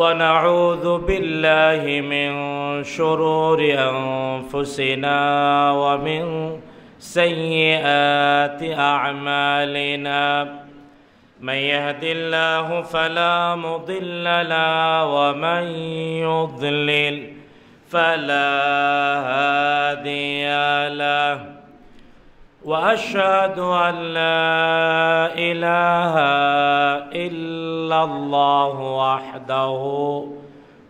ونعوذ بالله من شرور أنفسنا ومن سيئات أعمالنا من يهد الله فلا مضل له ومن يضلل فلا هادي له واشهد ان لا اله الا الله وحده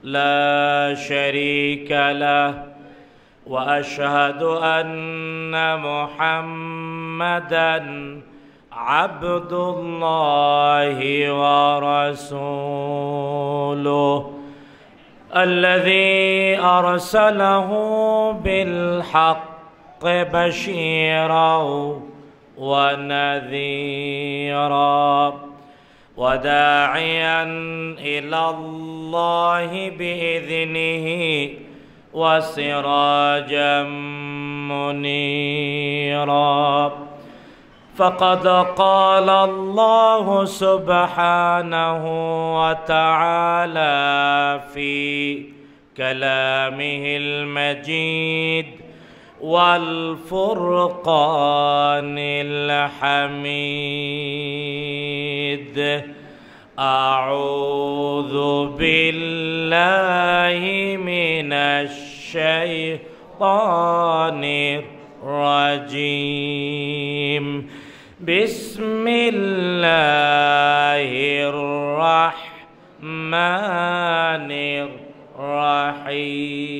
لا شريك له واشهد ان محمدا عبد الله ورسوله الذي ارسله بالحق بشيرا ونذيرا وداعيا الى الله باذنه وسراجا منيرا فقد قال الله سبحانه وتعالى في كلامه المجيد والفرقان الحميد اعوذ بالله من الشيطان الرجيم بسم الله الرحمن الرحيم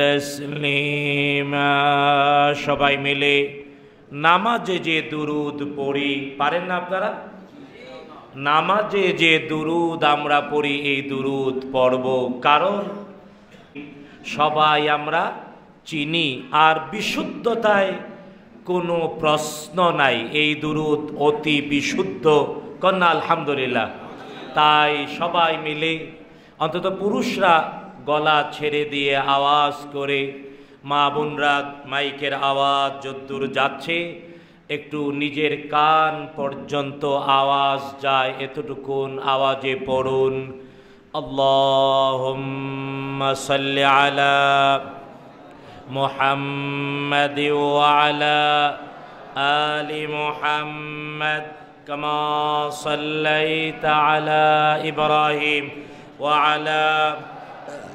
তসলিমা সবাই মিলে নামাজে যে দুরুদ পড়ি পারেন না আপনারা নামাজে যে দুরুদ আমরা পড়ি এই দুরুদ পর্ব কারণ সবাই আমরা চিনি আর বিশুদ্ধতায় কোনো প্রশ্ন নাই এই দুরুদ অতি বিশুদ্ধ কন্যা আলহামদুলিল্লাহ তাই সবাই মিলে অন্তত পুরুষরা গলা ছেড়ে দিয়ে আওয়াজ করে মা বোনরা মাইকের আওয়াজ যদ্দূর যাচ্ছে একটু নিজের কান পর্যন্ত আওয়াজ যায় এতটুকুন আওয়াজে পড়ুন আলা صل على محمد وعلى آل محمد كما صليت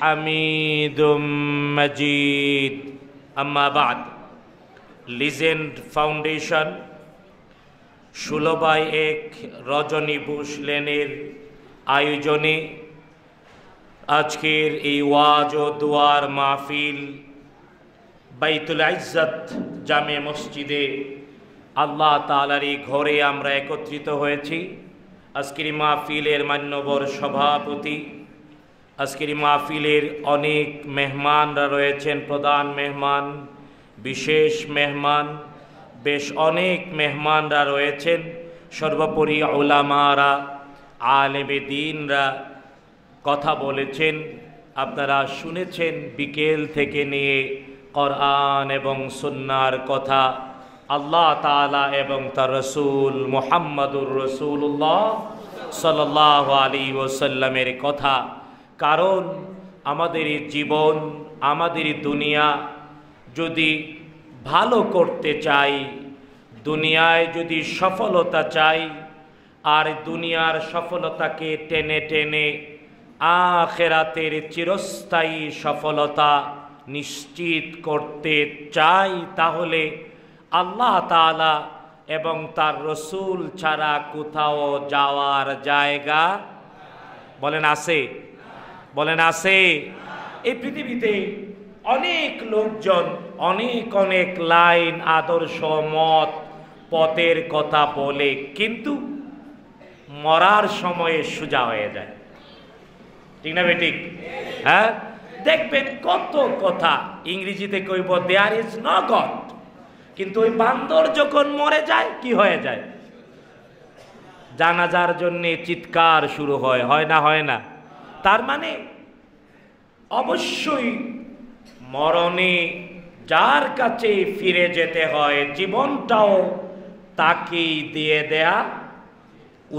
হামিদুম মজিদ আম্মাবাদ লিজেন্ড ফাউন্ডেশন সুলভায় এক রজনী বুস লেনের আয়োজনে আজকের এই ওয়াজ ও দুয়ার মাহফিল বাইতুল ইজ্জত জামে মসজিদে আল্লাহ তালার ঘরে আমরা একত্রিত হয়েছি আজকের মাহফিলের মান্যবর সভাপতি আজকের মাহফিলের অনেক মেহমানরা রয়েছেন প্রধান মেহমান বিশেষ মেহমান বেশ অনেক মেহমানরা রয়েছেন সর্বোপরি ওলামারা আলেবে দিনরা কথা বলেছেন আপনারা শুনেছেন বিকেল থেকে নিয়ে কোরআন এবং সুন্নার কথা আল্লাহ তালা এবং তার রসুল মোহাম্মদুর রসুল্লাহ সাল্লাহ আলী ওসাল্লামের কথা কারণ আমাদের জীবন আমাদের দুনিয়া যদি ভালো করতে চাই দুনিয়ায় যদি সফলতা চাই আর দুনিয়ার সফলতাকে টেনে টেনে আখেরাতের চিরস্থায়ী সফলতা নিশ্চিত করতে চাই তাহলে আল্লাহ তালা এবং তার রসুল ছাড়া কোথাও যাওয়ার জায়গা বলেন আছে বলেন আছে এই পৃথিবীতে অনেক লোকজন অনেক অনেক লাইন আদর্শ মত পথের কথা বলে কিন্তু মরার সময়ে সোজা হয়ে যায় ঠিক না বেটিক হ্যাঁ দেখবেন কত কথা ইংরেজিতে কইব দেয়ার ইজ ন গড কিন্তু ওই বান্দর যখন মরে যায় কি হয়ে যায় জানাজার জন্যে চিৎকার শুরু হয় হয় না হয় না তার মানে অবশ্যই মরণে যার কাছে ফিরে যেতে হয় জীবনটাও তাকেই দিয়ে দেয়া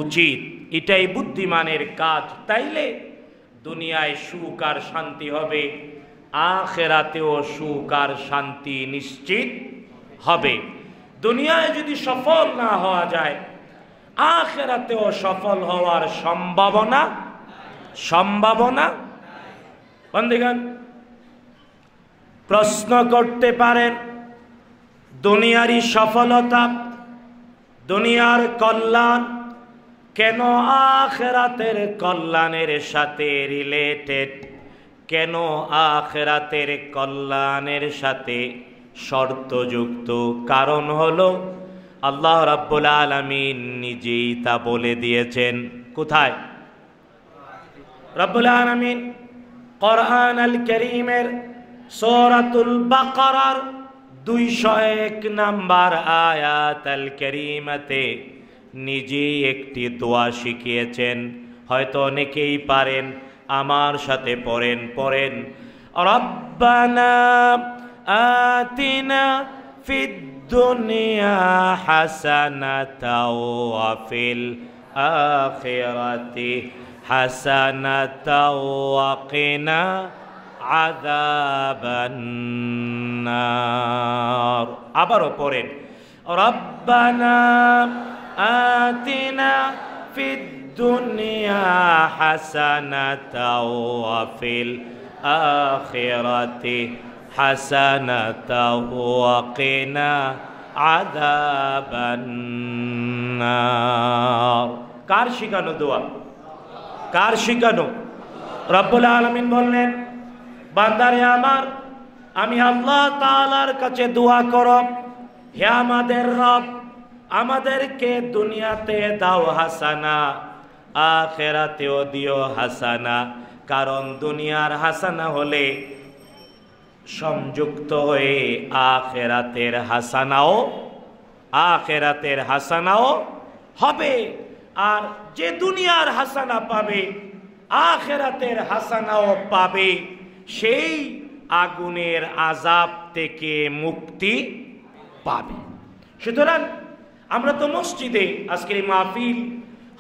উচিত এটাই বুদ্ধিমানের কাজ তাইলে দুনিয়ায় সুখ আর শান্তি হবে আখেরাতেও সুখ আর শান্তি নিশ্চিত হবে দুনিয়ায় যদি সফল না হওয়া যায় আখেরাতেও সফল হওয়ার সম্ভাবনা সম্ভাবনা বন্ধুগণ প্রশ্ন করতে পারেন দুনিয়ারই সফলতা দুনিয়ার কল্যাণ কেন আখেরাতের কল্যাণের সাথে রিলেটেড কেন আখেরাতের কল্যাণের সাথে শর্তযুক্ত কারণ হলো আল্লাহ রাব্বুল আলমিন নিজেই তা বলে দিয়েছেন কোথায় রব্বুল আলমিন কোরআন আল করিমের সৌরাতুল বাকরার দুইশো এক নাম্বার আয়াত আল করিমাতে নিজেই একটি দোয়া শিখিয়েছেন হয়তো অনেকেই পারেন আমার সাথে পড়েন পড়েন রব্বানা আতিনা ফিদ দুনিয়া হাসানাতাও আফিল আখিরাতি حسنة وقنا عذاب النار আবারও بورين ربنا آتنا في الدنيا حسنة وفي الآخرة حسنة وقنا عذاب النار كارشي كانوا দোয়া কার শিখানো রব্বুল আলমিন বললেন বান্দারে আমার আমি আল্লাহ তালার কাছে দোয়া করব হে আমাদের রব আমাদেরকে দুনিয়াতে দাও হাসানা আখেরাতেও দিও হাসানা কারণ দুনিয়ার হাসানা হলে সংযুক্ত হয়ে আখেরাতের হাসানাও আখেরাতের হাসানাও হবে আর যে দুনিয়ার হাসানা পাবে আখেরাতের হাসানাও পাবে সেই আগুনের আজাব থেকে মুক্তি পাবে সুতরাং আমরা তো মসজিদে আজকের মাহফিল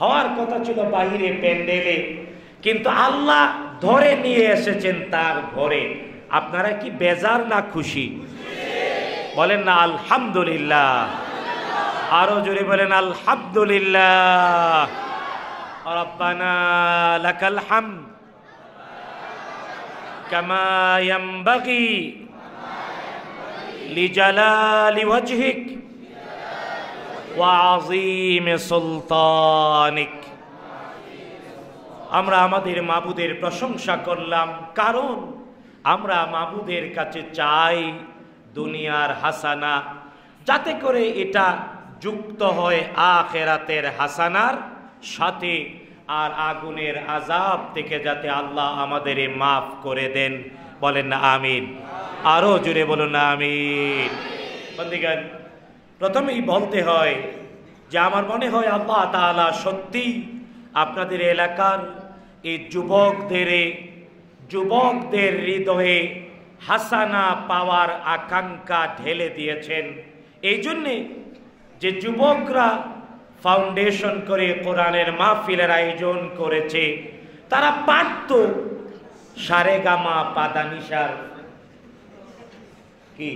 হওয়ার কথা ছিল বাহিরে প্যান্ডেলে কিন্তু আল্লাহ ধরে নিয়ে এসেছেন তার ঘরে আপনারা কি বেজার না খুশি বলেন না আলহামদুলিল্লাহ আরো জোরে বলেন আলহামদুলিল্লাহ ربنا لك الحمد كما ينبغي لجلال وجهك وعظيم سلطانك আমরা আমাদের মাবুদের প্রশংসা করলাম কারণ আমরা মাবুদের কাছে চাই দুনিয়ার হাসানা যাতে করে এটা যুক্ত হয় আখেরাতের হাসানার সাথে আর আগুনের আজাব থেকে যাতে আল্লাহ আমাদের মাফ করে দেন বলেন না আমিন আরও জুড়ে বলুন না আমিন বন্দিগান প্রথমেই বলতে হয় যে আমার মনে হয় আল্লাহ তালা সত্যি আপনাদের এলাকার এই যুবকদের যুবকদের হৃদয়ে হাসানা পাওয়ার আকাঙ্ক্ষা ঢেলে দিয়েছেন এই জন্যে যে যুবকরা ফাউন্ডেশন করে কোরআনের মাহফিলের আয়োজন করেছে তারা পারত সারে গামা পাদানিসার কি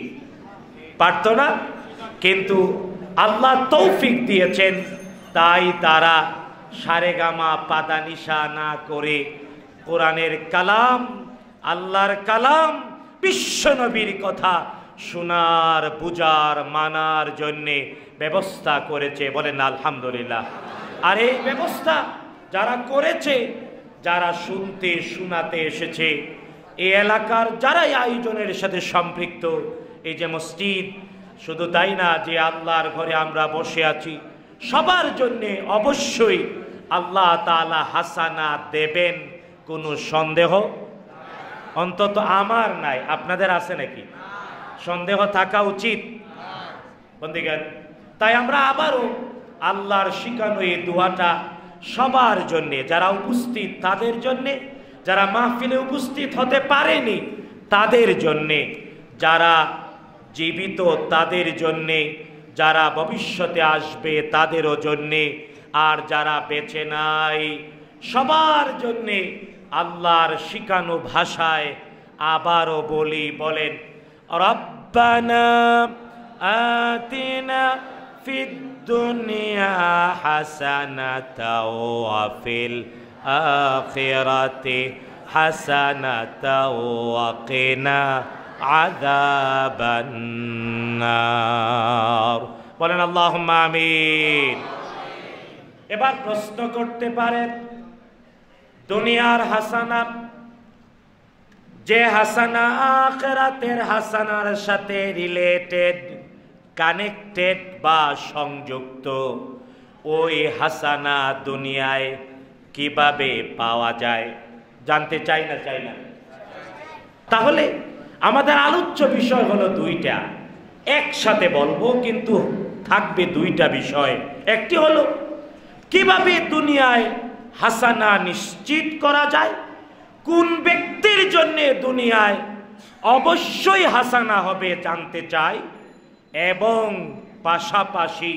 পারত না কিন্তু আল্লাহ তৌফিক দিয়েছেন তাই তারা সারে গামা পাদানিসা না করে কোরআনের কালাম আল্লাহর কালাম বিশ্বনবীর কথা শোনার বুজার মানার জন্যে ব্যবস্থা করেছে বলেন আলহামদুলিল্লাহ আর এই ব্যবস্থা যারা করেছে যারা শুনতে শোনাতে এসেছে এই এলাকার যারাই আয়োজনের সাথে সম্পৃক্ত এই যে মসজিদ শুধু তাই না যে আল্লাহর ঘরে আমরা বসে আছি সবার জন্যে অবশ্যই আল্লাহ তালা হাসানা দেবেন কোনো সন্দেহ অন্তত আমার নাই আপনাদের আছে নাকি সন্দেহ থাকা উচিত বন্দিগান তাই আমরা আবারও আল্লাহর শিকানো এই দোয়াটা সবার জন্যে যারা উপস্থিত তাদের জন্যে যারা মাহফিলে উপস্থিত হতে পারেনি তাদের জন্যে যারা জীবিত তাদের জন্যে যারা ভবিষ্যতে আসবে তাদেরও জন্যে আর যারা বেঁচে নাই সবার জন্যে আল্লাহর শিকানো ভাষায় আবারও বলি বলেন রব্বানা আতিনা في الدنيا حسنة وفي الآخرة حسنة وقنا عذاب النار বলেন اللهم آمين এবার প্রশ্ন করতে পারেন দুনিয়ার হাসানা যে হাসানা আখেরাতের হাসানার সাথে রিলেটেড কানেক্টেড বা সংযুক্ত ওই হাসানা দুনিয়ায় কিভাবে পাওয়া যায় জানতে চাই না চাই না তাহলে আমাদের আলোচ্য বিষয় হলো দুইটা একসাথে বলবো কিন্তু থাকবে দুইটা বিষয় একটি হলো কিভাবে দুনিয়ায় হাসানা নিশ্চিত করা যায় কোন ব্যক্তির জন্যে দুনিয়ায় অবশ্যই হাসানা হবে জানতে চাই এবং পাশাপাশি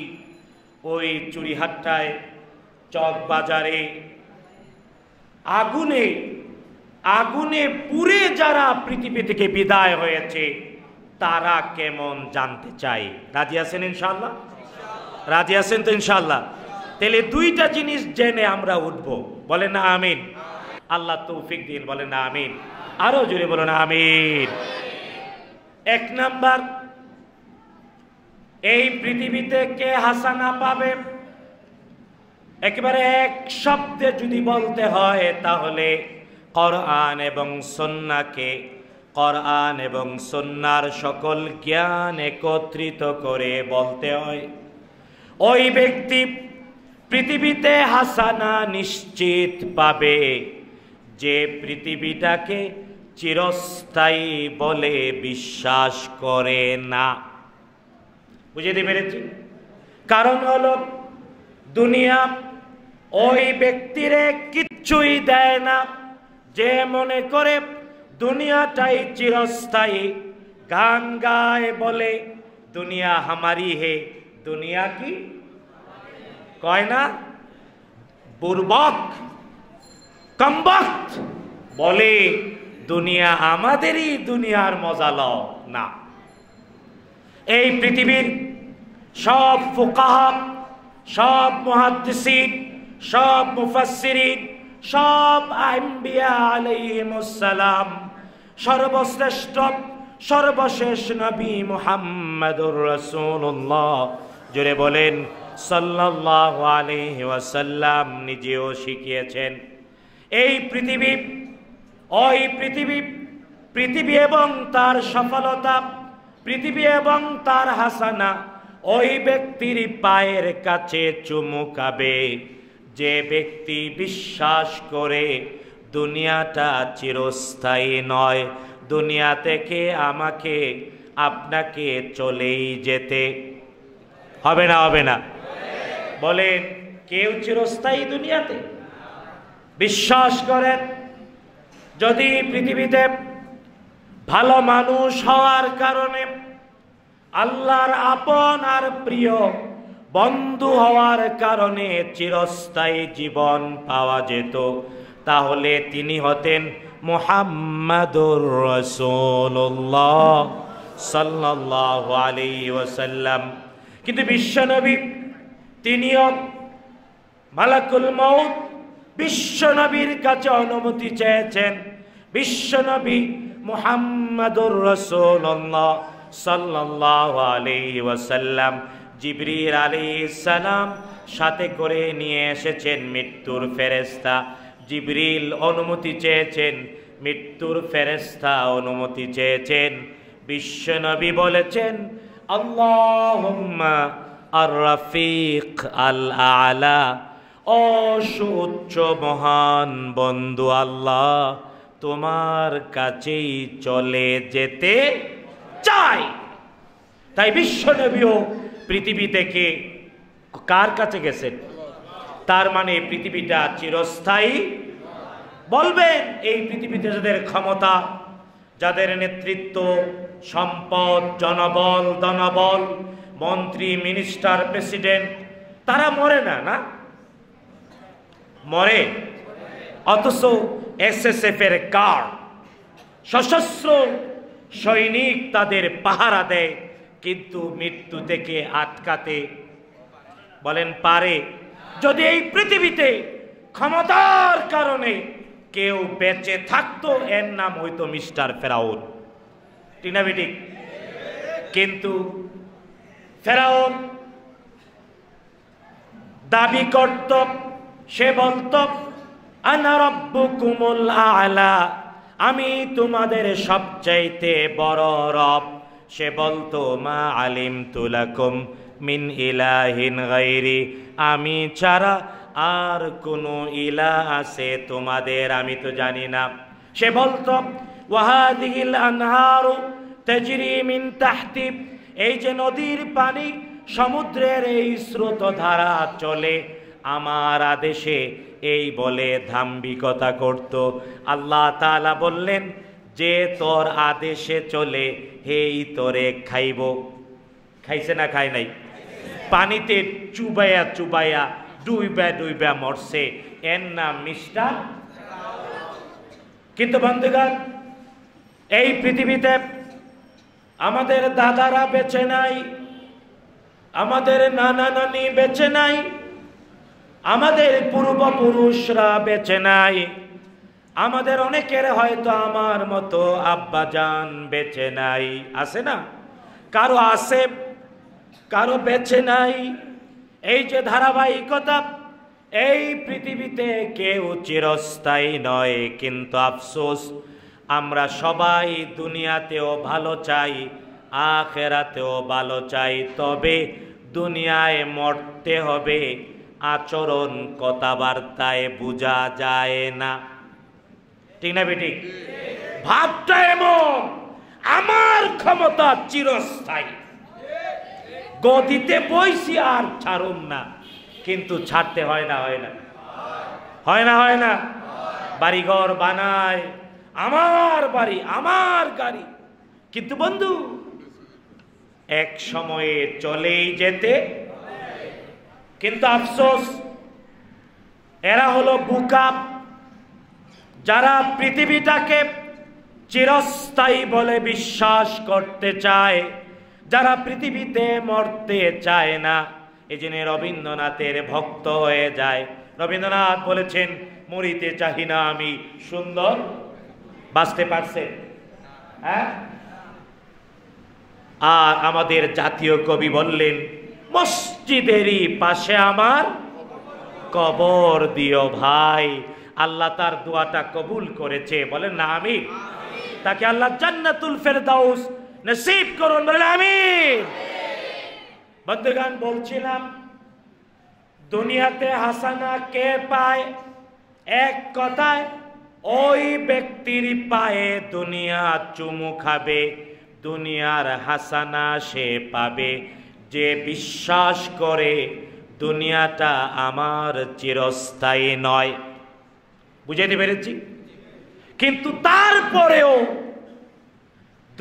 ওই চুরিহাট্টায় চক বাজারে আগুনে আগুনে পুড়ে যারা পৃথিবী থেকে বিদায় হয়েছে তারা কেমন জানতে চাই রাজি আছেন ইনশাল্লাহ রাজি আছেন তো ইনশাল্লাহ তাহলে দুইটা জিনিস জেনে আমরা উঠবো বলে না আমিন আল্লাহ তৌফিক দিন বলে না আমিন আরো জুড়ে বলেন না আমিন এক নাম্বার এই পৃথিবীতে কে হাসানা পাবে একেবারে এক শব্দে যদি বলতে হয় তাহলে করআন এবং সন্নাকে করআন এবং সন্ন্যার সকল জ্ঞান একত্রিত করে বলতে হয় ওই ব্যক্তি পৃথিবীতে হাসানা নিশ্চিত পাবে যে পৃথিবীটাকে চিরস্থায়ী বলে বিশ্বাস করে না বুঝতে পেরেছি কারণ হলো দুনিয়া ওই ব্যক্তিরে কিচ্ছুই দেয় না যে মনে করে দুনিয়াটাই চিরস্থায়ী গান গায় বলে দুনিয়া হামারি হে দুনিয়া কি কয় না বুর্বক কম্বক বলে দুনিয়া আমাদেরই দুনিয়ার মজা ল না এই পৃথিবীর সব ফোকাহা সব মহাদ্দিসিন সব মুফাসসিরিন সব আম্বিয়া আলাইহিমুসসালাম সর্বশ্রেষ্ঠ সর্বশেষ নবী মুহাম্মাদুর রাসূলুল্লাহ জোরে বলেন সাল্লাল্লাহু আলাইহি ওয়াসাল্লাম নিজেও শিখিয়েছেন এই পৃথিবী ওই পৃথিবী পৃথিবী এবং তার সফলতা পৃথিবী এবং তার হাসানা ওই ব্যক্তির পায়ের কাছে চুমু খাবে যে ব্যক্তি বিশ্বাস করে দুনিয়াটা চিরস্থায়ী নয় দুনিয়া থেকে আমাকে আপনাকে চলেই যেতে হবে না হবে না বলেন কেউ চিরস্থায়ী দুনিয়াতে বিশ্বাস করেন যদি পৃথিবীতে ভালো মানুষ হওয়ার কারণে আল্লাহর আপন আর প্রিয় বন্ধু হওয়ার কারণে চিরস্থায়ী জীবন পাওয়া যেত তাহলে তিনি হতেন মোহাম্মদুর রসুল্লাহ সাল্লাহ আলী ওসাল্লাম কিন্তু বিশ্বনবী তিনিও মালাকুল মৌত বিশ্বনবীর কাছে অনুমতি চেয়েছেন বিশ্বনবী মোহাম্মদুর রসুল্লাহ সাল্লাহ আলী ওয়াসাল্লাম জিবরির আলী সালাম সাথে করে নিয়ে এসেছেন মৃত্যুর ফেরেস্তা জিবরিল অনুমতি চেয়েছেন মৃত্যুর ফেরেস্তা অনুমতি চেয়েছেন বিশ্বনবী বলেছেন আল্লাহুম্মা আর রাফিক আল আলা অসুচ্চ মহান বন্ধু আল্লাহ তোমার কাছেই চলে যেতে চাই তাই নবীও পৃথিবী থেকে কার কাছে গেছেন তার মানে পৃথিবীটা চিরস্থায়ী বলবেন এই পৃথিবীতে যাদের ক্ষমতা যাদের নেতৃত্ব সম্পদ জনবল দনবল মন্ত্রী মিনিস্টার প্রেসিডেন্ট তারা মরে না না মরে অথচ এসএসএফ এর কার্ড সশস্ত্র সৈনিক তাদের পাহারা দেয় কিন্তু মৃত্যু থেকে আটকাতে বলেন পারে যদি এই পৃথিবীতে ক্ষমতার কারণে কেউ বেঁচে থাকতো এর নাম হইতো মিস্টার ফেরাউন টিনাবিটিক কিন্তু ফেরাউন দাবি করত সে বলত আনা রব্বুকুমুল আলা আমি তোমাদের সবচাইতে বড় রব সে বলতো মা আলিম তুলাকুম মিন ইলাহিন গাইরি আমি ছাড়া আর কোনো ইলা আছে তোমাদের আমি তো জানি না সে বলতো ওয়াহাদিহিল আনহারু তেজরি মিন তাহতি এই যে নদীর পানি সমুদ্রের এই স্রোত ধারা চলে আমার আদেশে এই বলে ধাম্বিকতা করত আল্লাহ তালা বললেন যে তোর আদেশে চলে হেই তোরে খাইব খাইছে না খায় নাই পানিতে চুবাইয়া চুবাইয়া ডুইবা ডুইবা মরছে এর নাম মিষ্টা কিন্তু বন্ধুগান এই পৃথিবীতে আমাদের দাদারা বেঁচে নাই আমাদের নানা নানি বেঁচে নাই আমাদের পূর্বপুরুষরা বেঁচে নাই আমাদের অনেকের হয়তো আমার মতো আব্বাজান বেঁচে নাই আছে না কারো আছে কারো বেঁচে নাই এই যে ধারাবাহিকতা এই পৃথিবীতে কেউ চিরস্থায়ী নয় কিন্তু আফসোস আমরা সবাই দুনিয়াতেও ভালো চাই আখেরাতেও ভালো চাই তবে দুনিয়ায় মরতে হবে আচরণ কথাবার্তায় বোঝা যায় না ঠিক না বেটি ভাবটা এমন আমার ক্ষমতা চিরস্থায়ী গদিতে বইছি আর ছাড়ুন না কিন্তু ছাড়তে হয় না হয় না হয় না হয় না বাড়িঘর বানায় আমার বাড়ি আমার গাড়ি কিন্তু বন্ধু এক সময়ে চলেই যেতে কিন্তু আফসোস এরা হলো বুকাপ যারা পৃথিবীটাকে চিরস্থায়ী বলে বিশ্বাস করতে চায় যারা পৃথিবীতে মরতে চায় না এই জন্য রবীন্দ্রনাথের ভক্ত হয়ে যায় রবীন্দ্রনাথ বলেছেন মরিতে চাহি না আমি সুন্দর বাঁচতে পারছে হ্যাঁ আর আমাদের জাতীয় কবি বললেন মসজিদেরই পাশে আমার কবর দিও ভাই আল্লাহ তার দোয়াটা কবুল করেছে বলে না আমি তাকে আল্লাহ জান্নাতুল ফেরদাউস নসিব করুন বলেন আমি বন্ধুগান বলছিলাম দুনিয়াতে হাসানা কে পায় এক কথায় ওই ব্যক্তির পায়ে দুনিয়া চুমু খাবে দুনিয়ার হাসানা সে পাবে যে বিশ্বাস করে দুনিয়াটা আমার চিরস্থায়ী নয় বুঝাইতে পেরেছি কিন্তু তারপরেও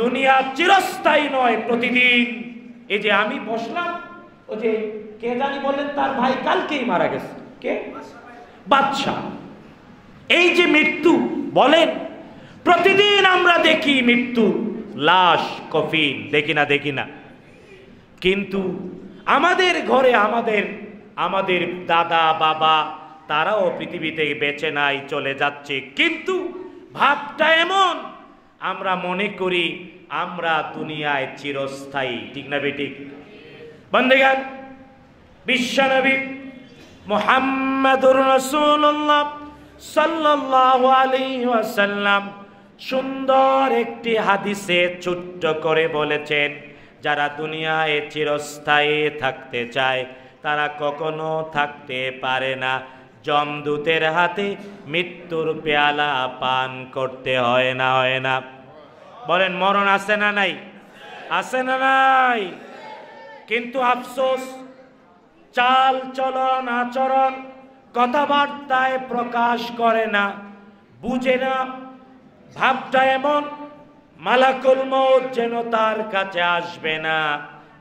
দুনিয়া চিরস্থায়ী নয় প্রতিদিন এই যে আমি বসলাম ও যে কে জানি বললেন তার ভাই কালকেই মারা গেছে কে বাদশাহ এই যে মৃত্যু বলেন প্রতিদিন আমরা দেখি মৃত্যু লাশ কফিন দেখি না দেখি না কিন্তু আমাদের ঘরে আমাদের আমাদের দাদা বাবা তারাও পৃথিবীতে বেঁচে নাই চলে যাচ্ছে কিন্তু ভাবটা এমন আমরা মনে করি আমরা দুনিয়ায় চিরস্থায়ী ঠিক না বেটি বন্দেগান বিশ্বনবী মোহাম্মদুর রসুল্লাহ সাল্লাহ সুন্দর একটি হাদিসে ছোট্ট করে বলেছেন যারা দুনিয়ায় চিরস্থায়ী থাকতে চায় তারা কখনো থাকতে পারে না জমদূতের হাতে মৃত্যুর পেয়ালা পান করতে হয় না হয় না বলেন মরণ আছে না নাই আছে না নাই কিন্তু আফসোস চাল চলন আচরণ কথাবার্তায় প্রকাশ করে না বুঝে না ভাবটা এমন মালাকুল মত যেন তার কাছে আসবে না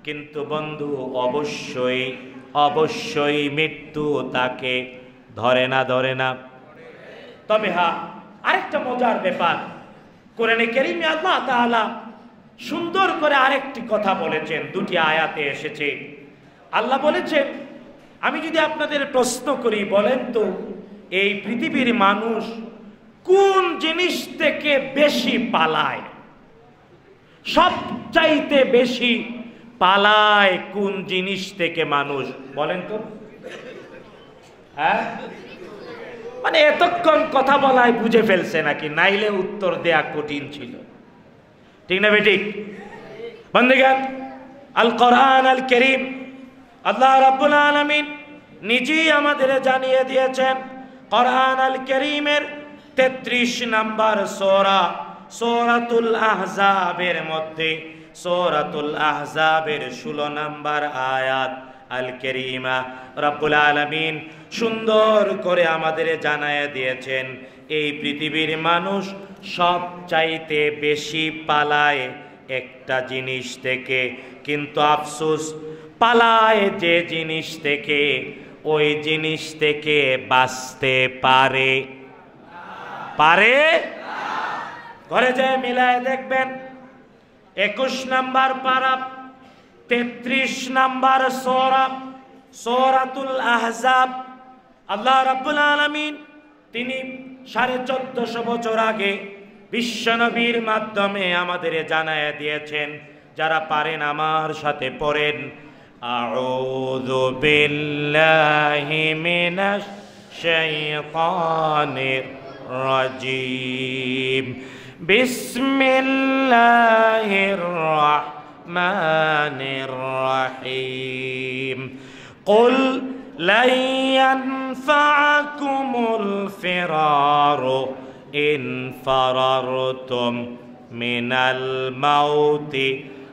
কিন্তু বন্ধু অবশ্যই অবশ্যই মৃত্যু তাকে ধরে না ধরে না তবে হা আরেকটা মজার ব্যাপার কোরআনে কেরিমি আল্লাহ তাআলা সুন্দর করে আরেকটি কথা বলেছেন দুটি আয়াতে এসেছে আল্লাহ বলেছেন আমি যদি আপনাদের প্রশ্ন করি বলেন তো এই পৃথিবীর মানুষ কোন জিনিস থেকে বেশি পালায় সবচাইতে বেশি পালায় কোন জিনিস থেকে মানুষ বলেন তো হ্যাঁ মানে এতক্ষণ কথা বলায় বুঝে ফেলছে নাকি নাইলে উত্তর দেয়া কঠিন ছিল ঠিক না বেঠিক বন্দেগান আল কোরআন আল করিম আল্লাহ রাব্বুল আলামিন নিজেই আমাদের জানিয়ে দিয়েছেন কোরআন আল করিমের তেত্রিশ নাম্বার সোরা সোরাতুল আহজাবের মধ্যে সোরাতুল আহজাবের ষোলো নাম্বার আয়াত আল কেরিমা রব্বুল আলমিন সুন্দর করে আমাদের জানায় দিয়েছেন এই পৃথিবীর মানুষ সব চাইতে বেশি পালায় একটা জিনিস থেকে কিন্তু আফসোস পালায় যে জিনিস থেকে ওই জিনিস থেকে বাঁচতে পারে পারে ঘরে যায় মিলায় দেখবেন একুশ নাম্বার পারাব তেত্রিশ নাম্বার সৌরাব সৌরাতুল আহজাব আল্লাহ রাবুল আলমিন তিনি সাড়ে চোদ্দশো বছর আগে বিশ্বনবীর মাধ্যমে আমাদের জানায় দিয়েছেন যারা পারেন আমার সাথে পড়েন أعوذ بالله من الشيطان الرجيم بسم الله الرحمن الرحيم قل لن ينفعكم الفرار إن فررتم من الموت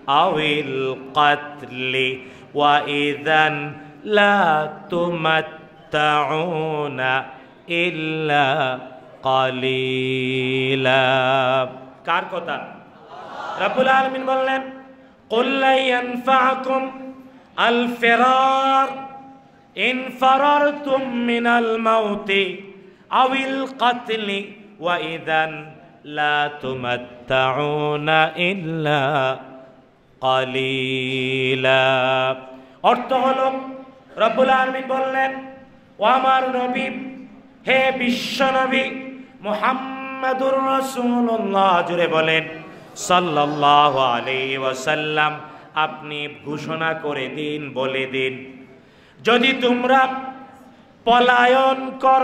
أو القتل وإذا لا تمتعون إلا قليلا كار كوتا رب العالمين বললেন قل لن ينفعكم الفرار إن فررتم من الموت أو القتل وإذا لا تمتعون إلا قليلا অর্থ হলো রব্বুল আলমিন বললেন ও আমার নবী হে বিশ্ব নবী মোহাম্মদুর রসুল্লাহ জুড়ে বলেন সাল্লাহ আলী ওয়াসাল্লাম আপনি ঘোষণা করে দিন বলে দিন যদি তোমরা পলায়ন কর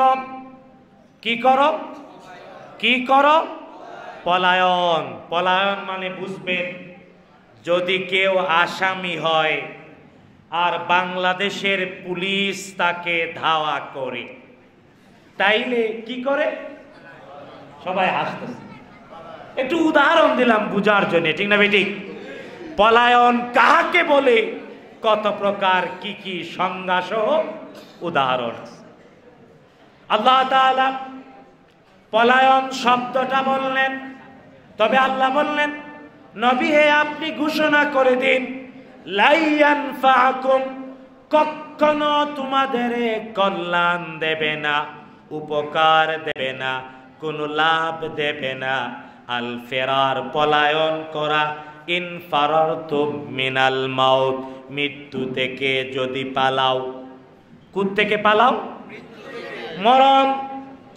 কি কর কি কর পলায়ন পলায়ন মানে বুঝবেন যদি কেউ আসামি হয় আর বাংলাদেশের পুলিশ তাকে ধাওয়া করে তাইলে কি করে সবাই হাসতেছে একটু উদাহরণ দিলাম বুঝার জন্য ঠিক না বেটি পলায়ন কাহাকে বলে কত প্রকার কি কি সংজ্ঞা সহ উদাহরণ আল্লাহ পলায়ন শব্দটা বললেন তবে আল্লাহ বললেন নবী হে আপনি ঘোষণা করে দিন লাইয়ান ফাহাকুম কখনো তোমাদের কল্যাণ দেবে না উপকার দেবে না কোনো লাভ দেবে না আল ফেরার পলায়ন করা ইনফারর মিনাল মাউথ মৃত্যু থেকে যদি পালাও কুত থেকে পালাও মরণ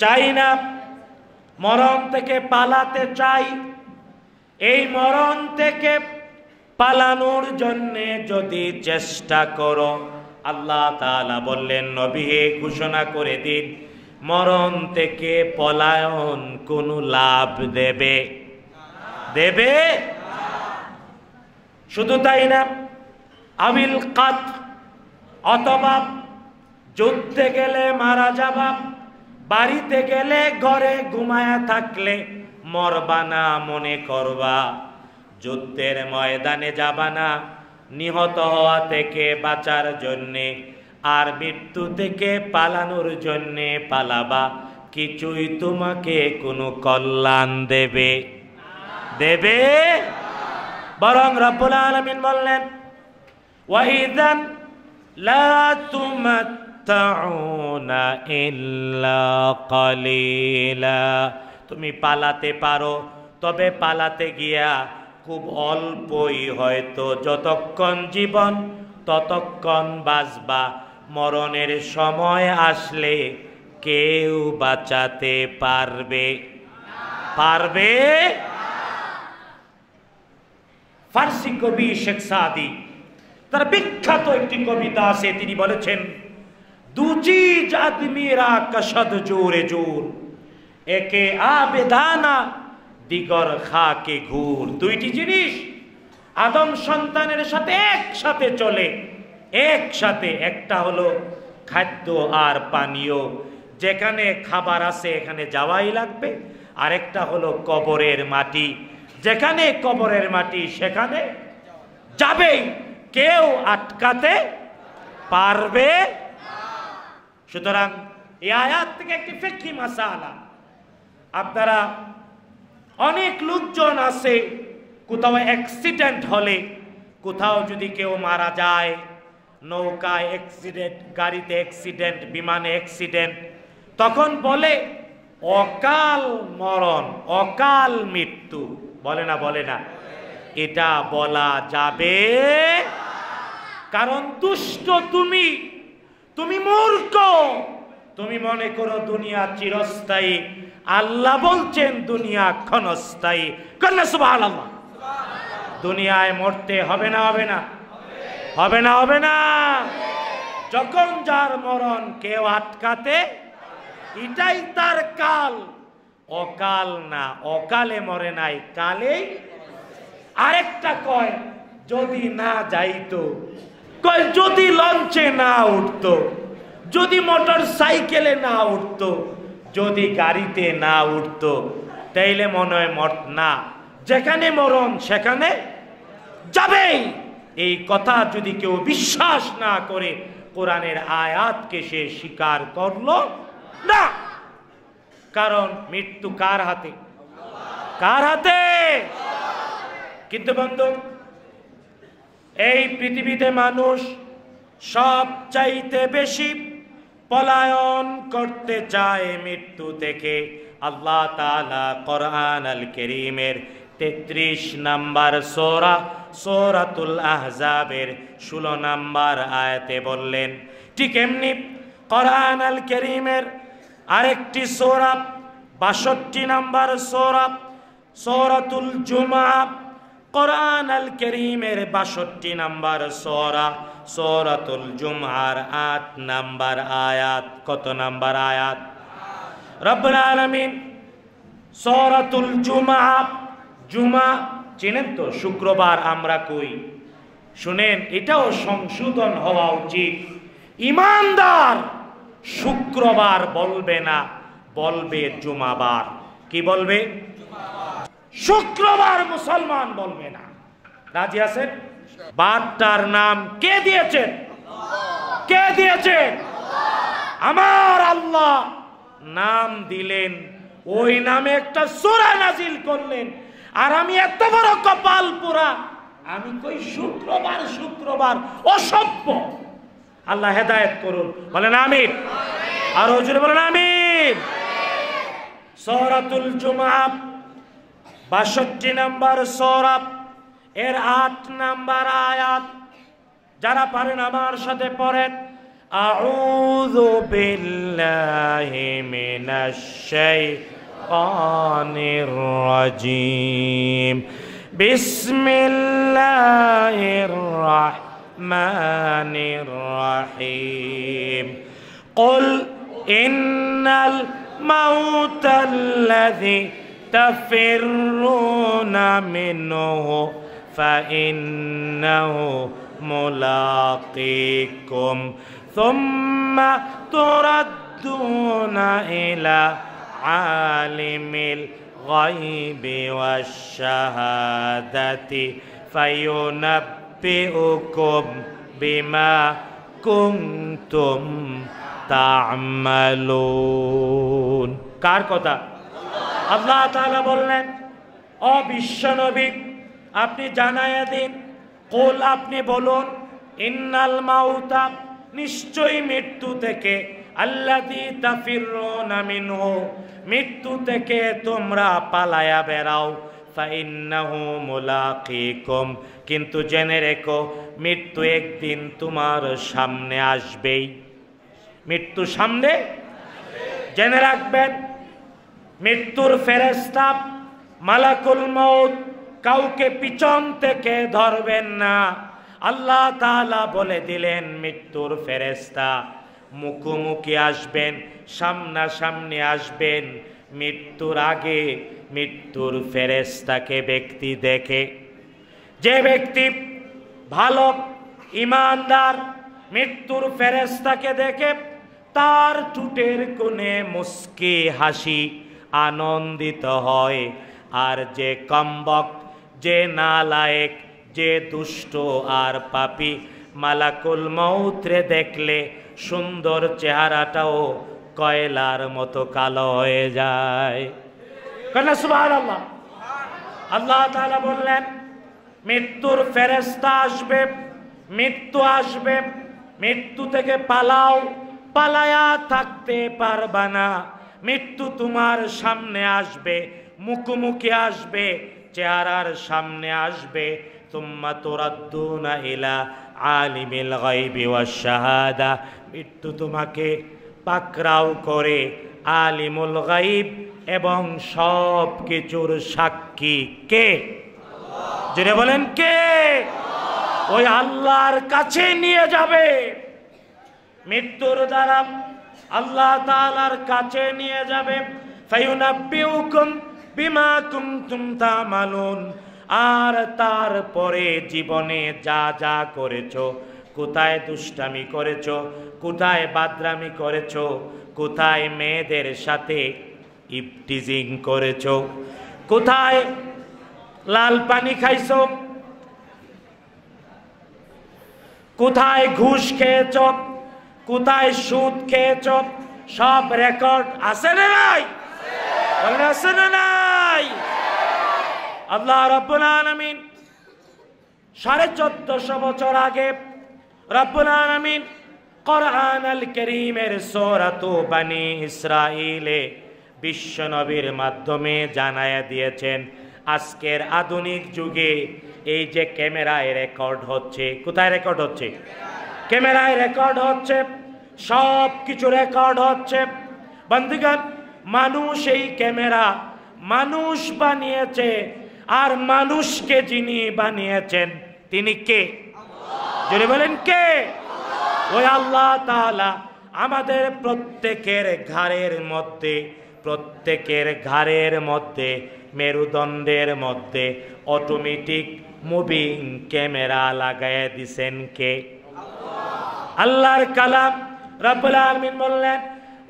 চাই না মরণ থেকে পালাতে চাই এই মরণ থেকে পালানোর জন্যে যদি চেষ্টা করো আল্লাহ তালা বললেন নবী ঘোষণা করে দিন মরণ থেকে পলায়ন কোনো লাভ দেবে দেবে শুধু তাই না আবিল কাত অথবা যুদ্ধে গেলে মারা যাবা বাড়িতে গেলে ঘরে ঘুমায়া থাকলে মরবা না মনে করবা যুদ্ধের ময়দানে যাবা না নিহত হওয়া থেকে বাঁচার জন্যে আর মৃত্যু থেকে পালানোর জন্যে পালাবা কিছুই তোমাকে কোনো কল্যাণ দেবে দেবে বরং রব্বুল আলমিন বললেন ওয়াহিদান লা তুমাত্তাউনা ইল্লা কলিলা তুমি পালাতে পারো তবে পালাতে গিয়া খুব অল্পই হয়তো যতক্ষণ জীবন ততক্ষণ বাঁচবা মরণের সময় আসলে কেউ বাঁচাতে পারবে পারবে ফার্সি কবি শেখ সাদি তার বিখ্যাত একটি কবিতা আছে তিনি বলেছেন দুচি জাতমিরা কসদ জোরে জোর একে আবেদানা দিগর খাকে ঘুর দুইটি জিনিস আদম সন্তানের সাথে একসাথে চলে একসাথে একটা হলো খাদ্য আর পানীয় যেখানে খাবার আছে এখানে যাওয়াই লাগবে আরেকটা হলো কবরের মাটি যেখানে কবরের মাটি সেখানে যাবেই কেউ আটকাতে পারবে সুতরাং এই আয়াত থেকে একটি ফেকি মাসালা আপনারা অনেক লোকজন আছে কোথাও অ্যাক্সিডেন্ট হলে কোথাও যদি কেউ মারা যায় নৌকায় অ্যাক্সিডেন্ট গাড়িতে অ্যাক্সিডেন্ট বিমানে অ্যাক্সিডেন্ট তখন বলে অকাল মরণ অকাল মৃত্যু বলে না বলে না এটা বলা যাবে কারণ দুষ্ট তুমি তুমি মূর্খ তুমি মনে করো দুনিয়া চিরস্থায়ী আল্লাহ বলছেন দুনিয়া ক্ষণস্থায়ী কন্যা সুবাহ দুনিয়ায় মরতে হবে না হবে না হবে না হবে না যখন যার মরণ কেউ আটকাতে এটাই তার কাল অকাল না অকালে মরে নাই কালেই আরেকটা কয় যদি না যাইতো কয় যদি লঞ্চে না উঠতো যদি মোটর সাইকেলে না উঠতো যদি গাড়িতে না উঠতো তাইলে মনে হয় মর না যেখানে মরণ সেখানে যাবেই এই কথা যদি কেউ বিশ্বাস না করে কোরআনের আয়াতকে সে স্বীকার করল না কারণ মৃত্যু কার হাতে কার হাতে কিন্তু বন্ধু এই পৃথিবীতে মানুষ সব চাইতে বেশি পলায়ন করতে চায় মৃত্যু থেকে আল্লাহ তালা কোরআন আল করিমের তেত্রিশ নাম্বার সোরা সোরাতুল আহজাবের ষোলো নাম্বার আয়াতে বললেন ঠিক এমনি কোরআন আল করিমের আরেকটি সৌরভ বাষট্টি নাম্বার সৌরভ সৌরাতুল জুমা কোরআন আল করিমের বাষট্টি নাম্বার সৌরা সৌরাতুল জুমার আট নাম্বার আয়াত কত নাম্বার আয়াত রবরা আলমিন সৌরাতুল জুমা জুমা চেনেন তো শুক্রবার আমরা কই শুনেন এটাও সংশোধন হওয়া উচিত ইমানদার শুক্রবার বলবে না বলবে জুমাবার কি বলবে শুক্রবার মুসলমান বলবে না রাজি আছেন বারটার নাম কে দিয়েছেন কে দিয়েছেন আমার আল্লাহ নাম দিলেন ওই নামে একটা সোরা নাজিল করলেন আর আমি এত বড় কপাল পোড়া আমি কই শুক্রবার শুক্রবার অসভ্য আল্লাহ হেদায়ত করুন বলেন আমির আর হজুর বলেন আমির সহরাতুল জুমাব বাষট্টি নাম্বার সৌরভ এর আট নাম্বার আয়াত যারা পারেন আমার সাথে পড়েন أعوذ بالله من الشيطان الشيطان الرجيم بسم الله الرحمن الرحيم قل إن الموت الذي تفرون منه فإنه ملاقيكم ثم تردون إلى عالم الغيب والشهادة فينبئكم بما كنتم تعملون কার কথা আল্লাহ তাআলা বললেন অবিশ্বনবী আপনি জানায়া দিন কোল আপনি বলুন ইন্নাল মাউতা নিশ্চয়ই মৃত্যু থেকে আল্লাহ তাফিরুন মিনহু মৃত্যু থেকে তোমরা পালায়া বেড়াও কিন্তু জেনে রেখো মৃত্যু একদিন তোমার সামনে আসবেই মৃত্যু সামনে জেনে রাখবেন মৃত্যুর ফেরেস্তা মালাকুল মৌত কাউকে পিছন থেকে ধরবেন না আল্লাহ তালা বলে দিলেন মৃত্যুর ফেরেস্তা মুখোমুখি আসবেন সামনাসামনি আসবেন মৃত্যুর আগে মৃত্যুর ফেরেস্তাকে ব্যক্তি দেখে যে ব্যক্তি ভালো ইমানদার মৃত্যুর ফেরেস্তাকে দেখে তার টুটের কোণে মুস্কি হাসি আনন্দিত হয় আর যে কম্বক যে নালায়েক যে দুষ্ট আর পাপি মালাকুল মৌত্রে দেখলে সুন্দর চেহারাটাও কয়লার মতো কালো হয়ে যায় আল্লাহ আল্লাহ বললেন মৃত্যুর ফেরেস্তা আসবে মৃত্যু আসবে মৃত্যু থেকে পালাও পালায়া থাকতে পারবা না মৃত্যু তোমার সামনে আসবে মুখোমুখি আসবে চেহারার সামনে আসবে তোমা তোরা ইলা আলিমিল গাইবি ওয়াস শাহাদা মৃত্যু তোমাকে পাকরাও করে আলিমুল গাইব এবং সব কিছুর সাক্ষী কে জেনে বলেন কে ওই আল্লাহর কাছে নিয়ে যাবে মৃত্যুর দ্বারা আল্লাহ তালার কাছে নিয়ে যাবে ফাইউনাব্বিউকুম বিমা কুমতুম তামালুন আর তারপরে জীবনে যা যা করেছ কোথায় দুষ্টামি করেছ কোথায় বাদরামি করেছ কোথায় মেয়েদের সাথে ইপটিজিং করেছ কোথায় লাল পানি খাইছ কোথায় ঘুষ খেয়েছ কোথায় সুদ খেয়েছ সব রেকর্ড আছে না নাই আছে না নাই আল্লাহ রব্বুল আলমিন সাড়ে চোদ্দশো বছর আগে রব্বুল আলমিন কোরআন আল করিমের সোরাতু বানি ইসরাইলে বিশ্বনবীর মাধ্যমে জানায় দিয়েছেন আজকের আধুনিক যুগে এই যে ক্যামেরায় রেকর্ড হচ্ছে কোথায় রেকর্ড হচ্ছে ক্যামেরায় রেকর্ড হচ্ছে সব কিছু রেকর্ড হচ্ছে বন্ধুগান মানুষ এই ক্যামেরা মানুষ বানিয়েছে আর মানুষকে যিনি বানিয়েছেন তিনি কে যদি বলেন কে ওই আল্লাহ তালা আমাদের প্রত্যেকের ঘাড়ের মধ্যে প্রত্যেকের ঘাড়ের মধ্যে মেরুদণ্ডের মধ্যে অটোমেটিক মুভিং ক্যামেরা লাগাই দিছেন কে আল্লাহর কালাম রব্বুল আলমিন বললেন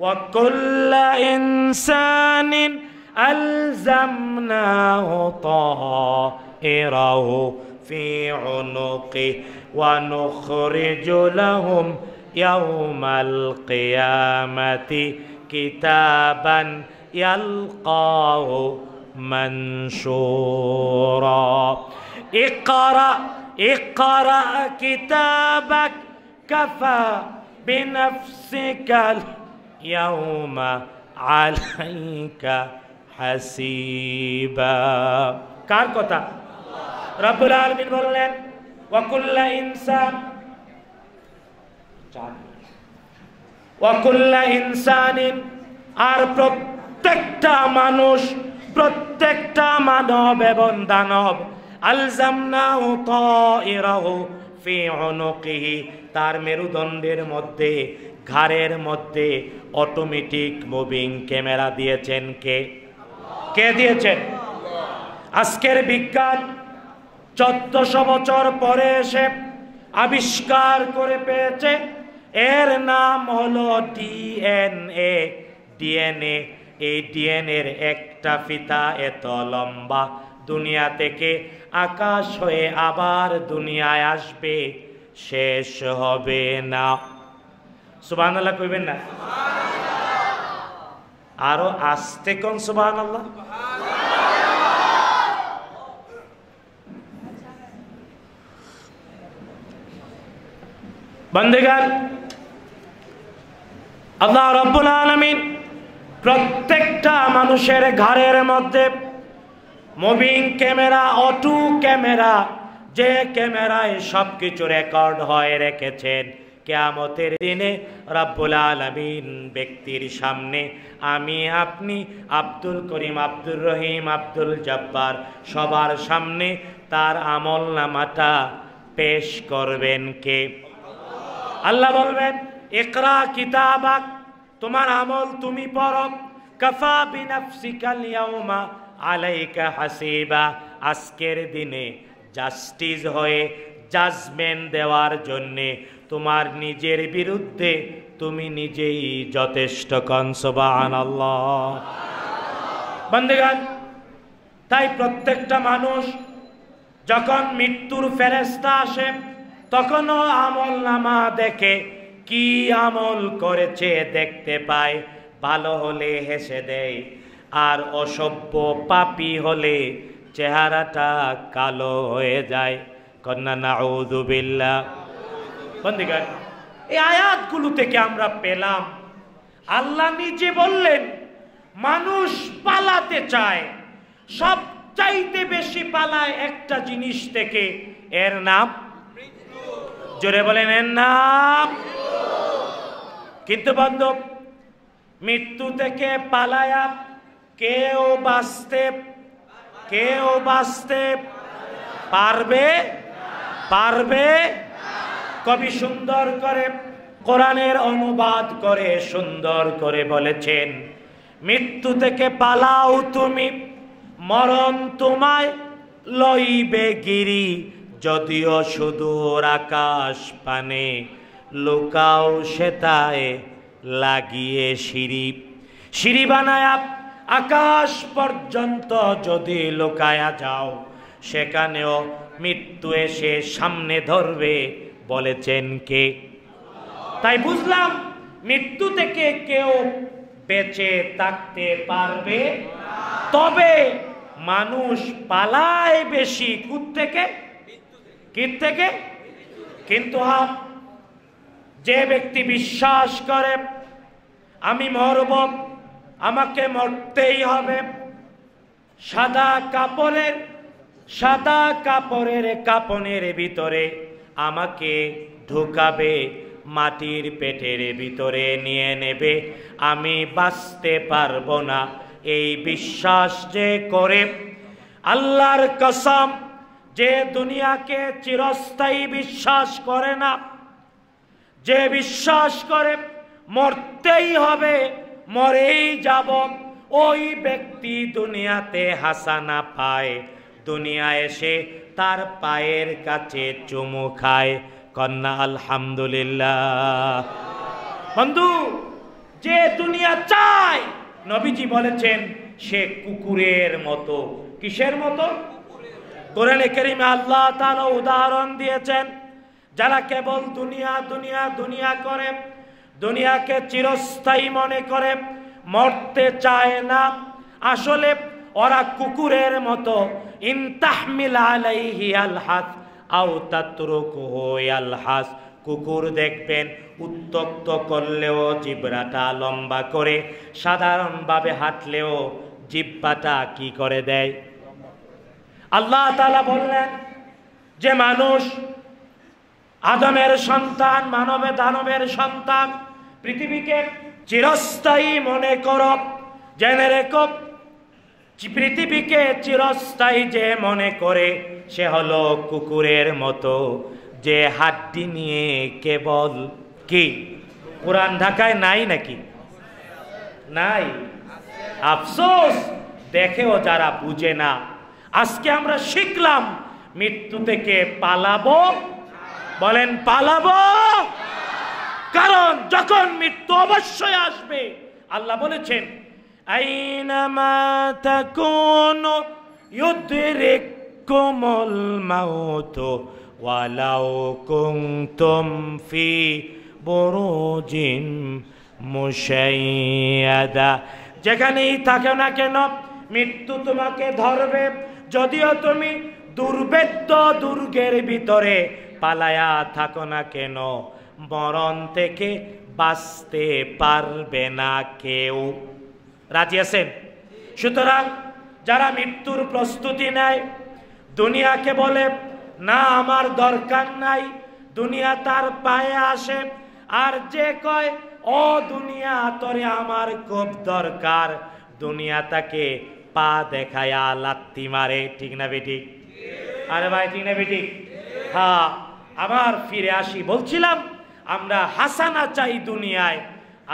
ওয়াকুল্লা ইনসানিন ألزمناه طائره في عنقه ونخرج لهم يوم القيامة كتابا يلقاه منشورا اقرأ اقرأ كتابك كفى بنفسك اليوم عليك হাসিবা কার কথা রব্বুল আলমিন বললেন ওয়াকুল্লা ইনসান ওয়াকুল্লা ইনসানিন আর প্রত্যেকটা মানুষ প্রত্যেকটা মানব এবং দানব আলজামনাহু তায়রাহু ফি উনুকিহি তার মেরুদণ্ডের মধ্যে ঘাড়ের মধ্যে অটোমেটিক মুভিং ক্যামেরা দিয়েছেন কে কে দিয়েছেন আজকের বিজ্ঞান চোদ্দশো বছর পরে এসে আবিষ্কার করে পেয়েছে এর নাম হলো ডিএনএ ডিএনএ এই ডিএনএ একটা ফিতা এত লম্বা দুনিয়া থেকে আকাশ হয়ে আবার দুনিয়ায় আসবে শেষ হবে না সুবাহ কইবেন না আরো আসতে কোন সুবাহ আল্লাহ বন্ধুগান আল্লাহ রব্বুল আলমিন প্রত্যেকটা মানুষের ঘরের মধ্যে মুভিং ক্যামেরা অটু ক্যামেরা যে ক্যামেরায় সবকিছু রেকর্ড হয়ে রেখেছেন কেয়ামতের দিনে রব্বুল আলমিন ব্যক্তির সামনে আমি আপনি আব্দুল করিম আব্দুর রহিম আব্দুল জব্বার সবার সামনে তার আমল নামাটা পেশ করবেন কে আল্লাহ বলবেন একরা কিতাবাক তোমার আমল তুমি পরম কফা বিনাফসিকাল ইয়াউমা আলাইকা হাসিবা আজকের দিনে জাস্টিস হয়ে জাজমেন্ট দেওয়ার জন্যে তোমার নিজের বিরুদ্ধে তুমি নিজেই যথেষ্ট কনসবান বন্দেগান তাই প্রত্যেকটা মানুষ যখন মৃত্যুর ফেরেস্তা আসে তখনও আমল নামা দেখে কি আমল করেছে দেখতে পায় ভালো হলে হেসে দেয় আর অসভ্য পাপি হলে চেহারাটা কালো হয়ে যায় কন্যা না বিল্লাহ বন্দিগার এই আয়াতগুলো থেকে আমরা পেলাম আল্লাহ নিজে বললেন মানুষ পালাতে চায় সব চাইতে বেশি পালায় একটা জিনিস থেকে এর নাম জোরে বলেন এর নাম কিন্তু বান্ধব মৃত্যু থেকে পালায়া কেউ বাঁচতে কেউ বাঁচতে পারবে পারবে কবি সুন্দর করে কোরআনের অনুবাদ করে সুন্দর করে বলেছেন মৃত্যু থেকে পালাও তুমি মরণ তোমায় লইবে গিরি যদিও সুদূর আকাশ পানে লুকাও সেতায় লাগিয়ে সিঁড়ি সিঁড়ি বানায় আকাশ পর্যন্ত যদি লুকায়া যাও সেখানেও মৃত্যু এসে সামনে ধরবে বলেছেন কে তাই বুঝলাম মৃত্যু থেকে কেউ বেঁচে থাকতে পারবে তবে মানুষ পালায় বেশি কুত থেকে কীর থেকে কিন্তু হা হ্যাঁ, যে ব্যক্তি বিশ্বাস করে আমি মরব আমাকে মরতেই হবে সাদা কাপড়ের সাদা কাপড়ের কাপনের ভিতরে আমাকে ঢুকাবে মাটির পেটের ভিতরে নিয়ে নেবে আমি বাঁচতে পারবো না এই বিশ্বাস যে করে আল্লাহর কসম যে দুনিয়াকে চিরস্থায়ী বিশ্বাস করে না যে বিশ্বাস করে মরতেই হবে মরেই যাব ওই ব্যক্তি দুনিয়াতে হাসানা পায় দুনিয়া এসে তার পায়ের কাছে চুমু খায় কন্যা আলহামদুলিল্লাহ বন্ধু যে দুনিয়া চায় নবীজি বলেছেন সে কুকুরের মতো কিসের মতো কোরআনে কেরিমে আল্লাহ তারা উদাহরণ দিয়েছেন যারা কেবল দুনিয়া দুনিয়া দুনিয়া করে দুনিয়াকে চিরস্থায়ী মনে করে মরতে চায় না আসলে ওরা কুকুরের মতো আলহাস কুকুর দেখবেন উত্তক্ত করলেও জিব্রাটা লম্বা করে সাধারণভাবে হাঁটলেও জিব্বাটা কি করে দেয় আল্লাহ তালা বললেন যে মানুষ আদমের সন্তান মানবে দানবের সন্তান পৃথিবীকে চিরস্থায়ী মনে করব জেনে রেখব পৃথিবীকে চিরস্থায়ী যে মনে করে সে হলো কুকুরের মতো যে হাতটি নিয়ে কেবল কি পুরান ঢাকায় নাই নাকি নাই আফসোস দেখেও যারা বুঝে না আজকে আমরা শিখলাম মৃত্যু থেকে পালাবো বলেন পালাবো কারণ যখন মৃত্যু অবশ্যই আসবে আল্লাহ বলেছেন أينما تكونوا يدرككم الموت ولو كنتم في بروج যেখানেই থাকে না কেন মৃত্যু তোমাকে ধরবে যদিও তুমি দুর্বেদ্য দুর্গের ভিতরে পালায়া থাকো না কেন মরণ থেকে বাঁচতে পারবে না কেউ রাজি আছেন সুতরাং যারা মৃত্যুর প্রস্তুতি নেয় দুনিয়াকে বলে না আমার দরকার নাই দুনিয়া তার পায়ে আসে আর যে কয় ও দুনিয়া তরে আমার খুব দরকার দুনিয়া তাকে পা দেখায়া লাত্তি মারে ঠিক না বেটি আরে ভাই ঠিক না বেটি হ্যাঁ আমার ফিরে আসি বলছিলাম আমরা হাসানা চাই দুনিয়ায়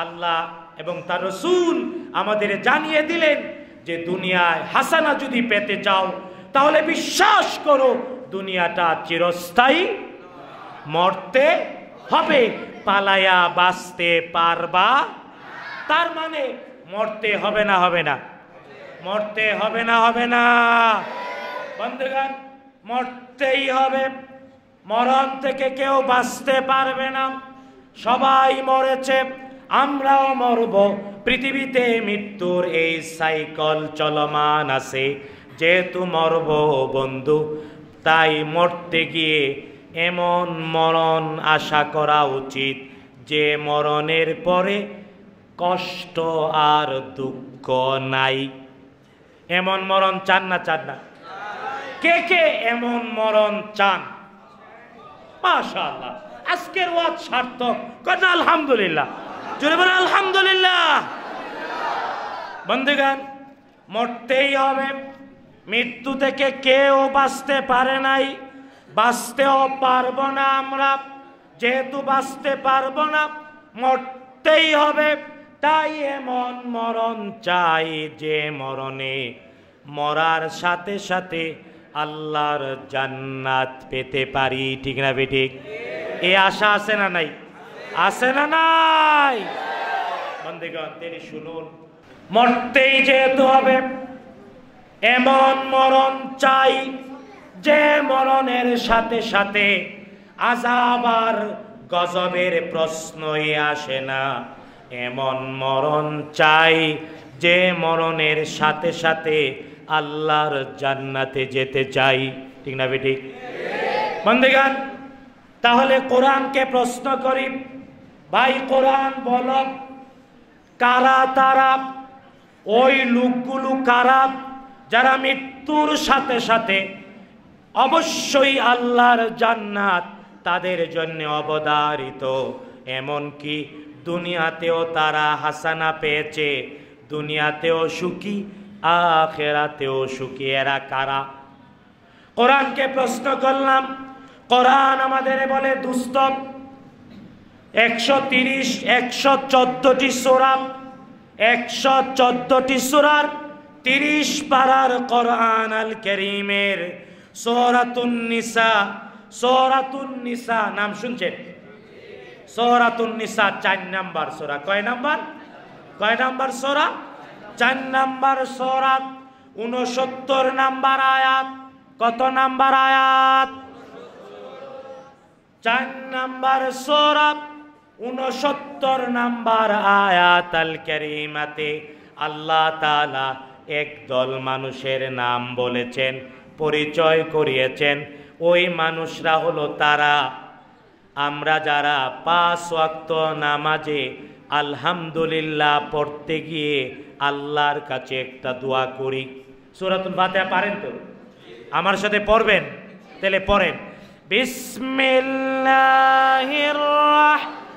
আল্লাহ এবং তার রসুল আমাদের জানিয়ে দিলেন যে দুনিয়ায় হাসানা যদি পেতে চাও তাহলে বিশ্বাস করো দুনিয়াটা চিরস্থায়ী মরতে হবে পালায়া বাঁচতে পারবা তার মানে মরতে হবে না হবে না মরতে হবে না হবে না বন্ধুগান মরতেই হবে মরণ থেকে কেউ বাঁচতে পারবে না সবাই মরেছে আমরাও মরব পৃথিবীতে মৃত্যুর এই সাইকেল চলমান আছে যেহেতু মরব বন্ধু তাই মরতে গিয়ে এমন মরণ আশা করা উচিত যে মরণের পরে কষ্ট আর দুঃখ নাই এমন মরণ চান না চান না কে কে এমন মরণ চান মাশাল্লাহ আজকের ওয়াজ সার্থক আলহামদুলিল্লাহ জোরে আলহামদুলিল্লাহ বন্ধুগান মরতেই হবে মৃত্যু থেকে কেউ বাঁচতে পারে নাই বাঁচতেও পারব না আমরা যেহেতু বাঁচতে পারব না মরতেই হবে তাই এমন মরণ চাই যে মরণে মরার সাথে সাথে আল্লাহর জান্নাত পেতে পারি ঠিক না বেঠিক এ আশা আছে না নাই আছে না নাই বন্দেগণ তিনি শুনুন মরতেই যেহেতু হবে এমন মরণ চাই যে মরণের সাথে সাথে আবার গজবের প্রশ্নই আসে না এমন মরণ চাই যে মরণের সাথে সাথে আল্লাহর জান্নাতে যেতে চাই ঠিক না বেটি বন্দেগান তাহলে কোরআনকে প্রশ্ন করি ভাই কোরআন বল কারা তারা ওই লোকগুলো কারা যারা মৃত্যুর সাথে সাথে অবশ্যই আল্লাহর জান্নাত তাদের জন্য অবদারিত এমনকি দুনিয়াতেও তারা হাসানা পেয়েছে দুনিয়াতেও সুখী আখেরাতেও সুখী এরা কারা কোরআনকে প্রশ্ন করলাম কোরআন আমাদের বলে দুস্তব একশো তিরিশ একশো চোদ্দটি সোরাম একশো চোদ্দটি সোরার তিরিশ পাড়ার কোরআন আল করিমের সোরাতুন্নিসা সোরাতুন্নিসা নাম শুনছেন সোরাতুন্নিসা চার নাম্বার সোরা কয় নাম্বার কয় নাম্বার সোরা চার নাম্বার সোরা উনসত্তর নাম্বার আয়াত কত নাম্বার আয়াত চার নাম্বার সোরা উনসত্তর নাম্বার আয়াত আল করিমাতে আল্লাহ তালা একদল মানুষের নাম বলেছেন পরিচয় করিয়েছেন ওই মানুষরা হলো তারা আমরা যারা পাঁচ ওয়াক্ত নামাজে আলহামদুলিল্লাহ পড়তে গিয়ে আল্লাহর কাছে একটা দোয়া করি সুরাতুল ফাতেহা পারেন তো আমার সাথে পড়বেন তাহলে পড়েন বিসমিল্লাহির রাহমানির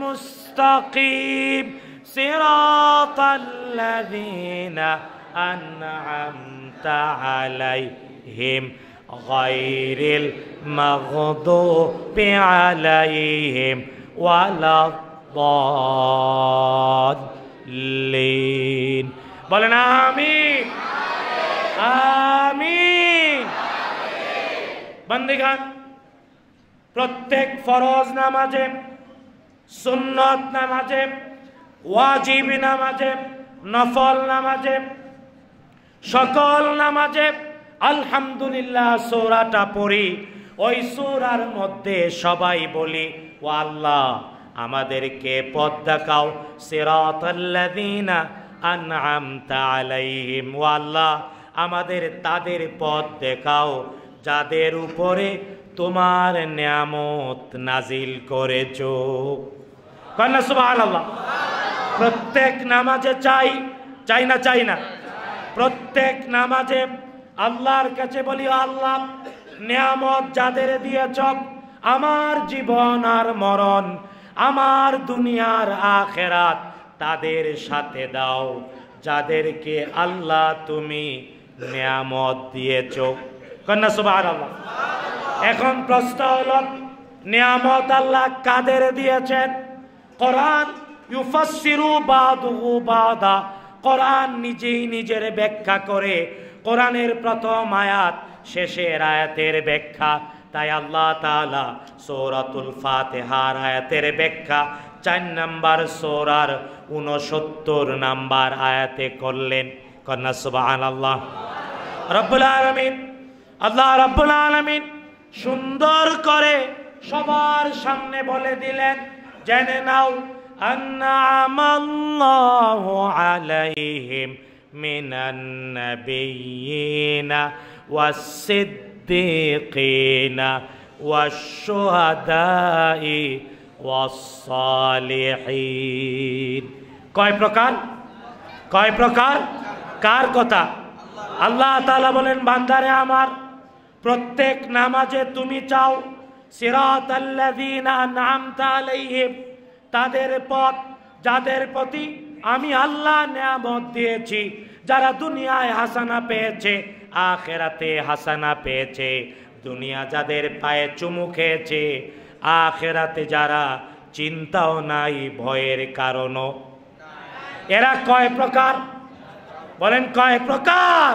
مستقيم صراط الذين أنعمت عليهم غير المغضوب عليهم ولا الضالين বলেন امين امين, বন্দিগান প্রত্যেক ফরজ নামাজে সুন্নত নামাজে ওয়াজিব নামাজে নফল নামাজে সকল নামাজে আলহামদুলিল্লাহ সৌরাটা পড়ি ওই সৌরার মধ্যে সবাই বলি ও আল্লাহ আমাদেরকে পথ দেখাও সিরাতাল্লাযীনা আনআমতা আলাইহিম ও আল্লাহ আমাদের তাদের পথ দেখাও যাদের উপরে তোমার নিয়ামত নাজিল করেছো কন্যা আল্লাহ প্রত্যেক নামাজে চাই চাই না চাই না প্রত্যেক নামাজে আল্লাহর কাছে বলি আল্লাহ নিয়ামত যাদের দিয়েছ আমার জীবন আর মরণ আমার দুনিয়ার আখেরাত তাদের সাথে দাও যাদেরকে আল্লাহ তুমি নিয়ামত দিয়েছ কন্যা সুবাহ আল্লাহ এখন প্রশ্ন হল নিয়ামত আল্লাহ কাদের দিয়েছেন কোরআন ইউফাসিরু বাদুহু বাদা কোরআন নিজেই নিজের ব্যাখ্যা করে কোরআনের প্রথম আয়াত শেষের আয়াতের ব্যাখ্যা তাই আল্লাহ তালা সৌরাতুল ফাতেহার আয়াতের ব্যাখ্যা চার নাম্বার সৌরার উনসত্তর নাম্বার আয়াতে করলেন কন্যা সুবাহ আল্লাহ রব্বুল আলমিন আল্লাহ রব্বুল আলমিন সুন্দর করে সবার সামনে বলে দিলেন জেনে নাও আন্নামাল্লাহু আলাইহিম মিনান নাবিয়িনা ওয়াসসিদ্দিকিনা ওয়াশ-শুহাদাই ওয়াস-সালিহিন কয় প্রকার কয় প্রকার কার কথা আল্লাহ তাআলা বলেন বান্দারে আমার প্রত্যেক নামাজে তুমি চাও আলাইহিম তাদের পথ যাদের প্রতি আমি আল্লাহ নিয়ামত দিয়েছি যারা দুনিয়ায় হাসানা পেয়েছে আখেরাতে হাসানা পেয়েছে দুনিয়া যাদের পায়ে চুমু খেয়েছে আখেরাতে যারা চিন্তাও নাই ভয়ের কারণও এরা কয় প্রকার বলেন কয় প্রকার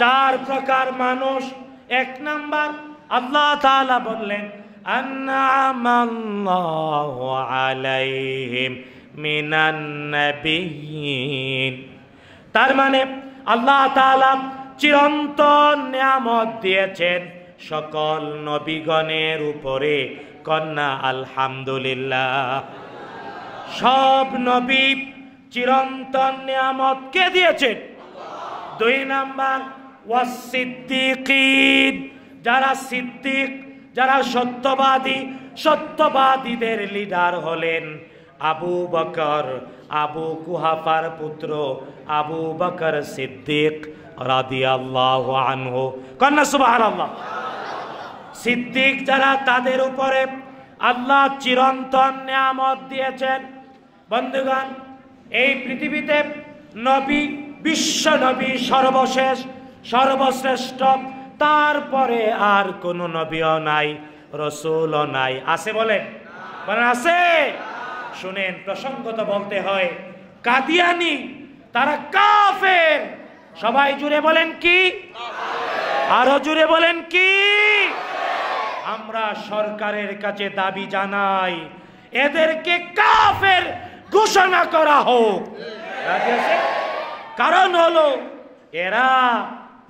চার প্রকার মানুষ এক নাম্বার আল্লাহ তালা বললেন তার মানে আল্লাহ তাআলা চিরন্তন নিয়ামত দিয়েছেন সকল নবীগণের উপরে কন্যা আলহামদুলিল্লাহ সব নবী চিরন্তন নিয়ামত কে দিয়েছেন দুই নাম্বার ওয়াসিদ্দিকিন যারা সিদ্দিক যারা সত্যবাদী সত্যবাদীদের লিডার হলেন আবু বকর আবু কুহাফার পুত্র আবু বকর সিদ্দিক রাদি আল্লাহ আনহো কন্যা সুবাহ সিদ্দিক যারা তাদের উপরে আল্লাহ চিরন্তন নিয়ামত দিয়েছেন বন্ধুগণ এই পৃথিবীতে নবী বিশ্ব নবী সর্বশেষ সর্বশ্রেষ্ঠ তারপরে আর কোনো নবীও নাই রসুল নাই আছে বলেন বলেন আছে শুনেন প্রসঙ্গত বলতে হয় কাদিয়ানি তারা কাফের সবাই জুড়ে বলেন কি আরো জুড়ে বলেন কি আমরা সরকারের কাছে দাবি জানাই এদেরকে কাফের ঘোষণা করা হোক কারণ হলো এরা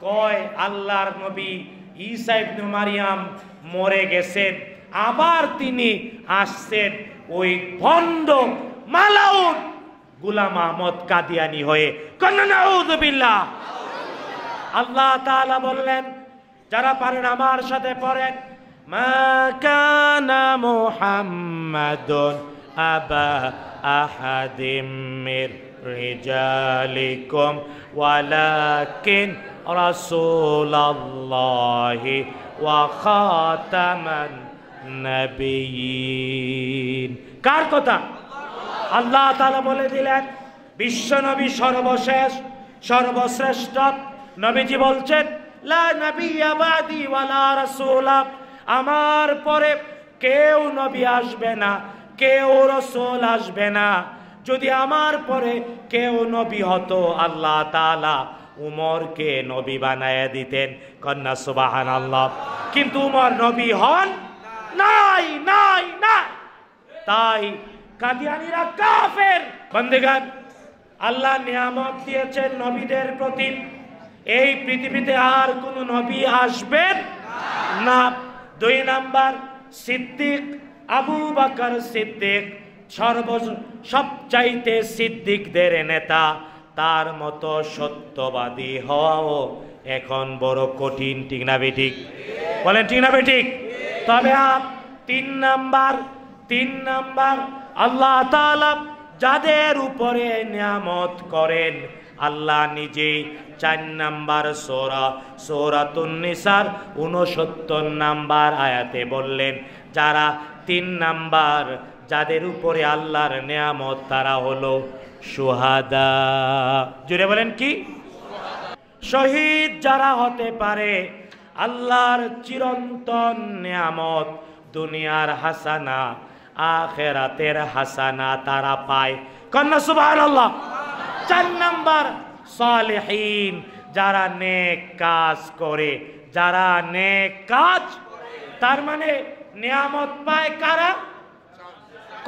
কয় আল্লাহর নবী ঈসা ইবনে মারিয়াম মরে গেছেন আবার তিনি আসছেন ওই ভন্ড মালাউন গুলাম আহমদ কাদিয়ানি হয়ে বিল্লাহ আল্লাহ তাআলা বললেন যারা পারেন আমার সাথে পড়েন মা কানা মুহাম্মাদুন আবা আহাদিম মির রিজালিকুম ওয়ালাকিন رسول الله وخاتم النبيين কার কথা আল্লাহ তাআলা বলে দিলেন বিশ্বনবী সর্বশেষ সর্বশ্রেষ্ঠ নবীজি বলছেন লা নাবিয়্যা বাদি ওয়ালা রাসূলা আমার পরে কেউ নবী আসবে না কেউ রসুল আসবে না যদি আমার পরে কেউ নবী হতো আল্লাহ তাআলা উমরকে নবী বানায়া দিতেন কন্যা সুবাহান আল্লাহ কিন্তু উমর নবী হন নাই নাই না তাই কাদিয়ানিরা কাফের বন্দেগান আল্লাহ নিয়ামত দিয়েছেন নবীদের প্রতি এই পৃথিবীতে আর কোন নবী আসবেন না দুই নাম্বার সিদ্দিক আবু বাকার সিদ্দিক সর্ব সবচাইতে সিদ্দিকদের নেতা তার মতো সত্যবাদী হওয়াও এখন বড় কঠিন ঠিক না বেঠিক বলেন ঠিক না বেঠিক তবে তিন নাম্বার তিন নাম্বার আল্লাহ তালা যাদের উপরে নিয়ামত করেন আল্লাহ নিজেই চার নাম্বার সোরা সোরাতুন্নিসার উনসত্তর নাম্বার আয়াতে বললেন যারা তিন নাম্বার যাদের উপরে আল্লাহর নিয়ামত তারা হলো সুহাদা জুড়ে বলেন কি শহীদ যারা হতে পারে আল্লাহর চিরন্তন নিয়ামত দুনিয়ার হাসানা আখেরাতের হাসানা তারা পায় কন্যা সুবাহ চার নাম্বার সালেহীন যারা নেক কাজ করে যারা নেক কাজ তার মানে নিয়ামত পায় কারা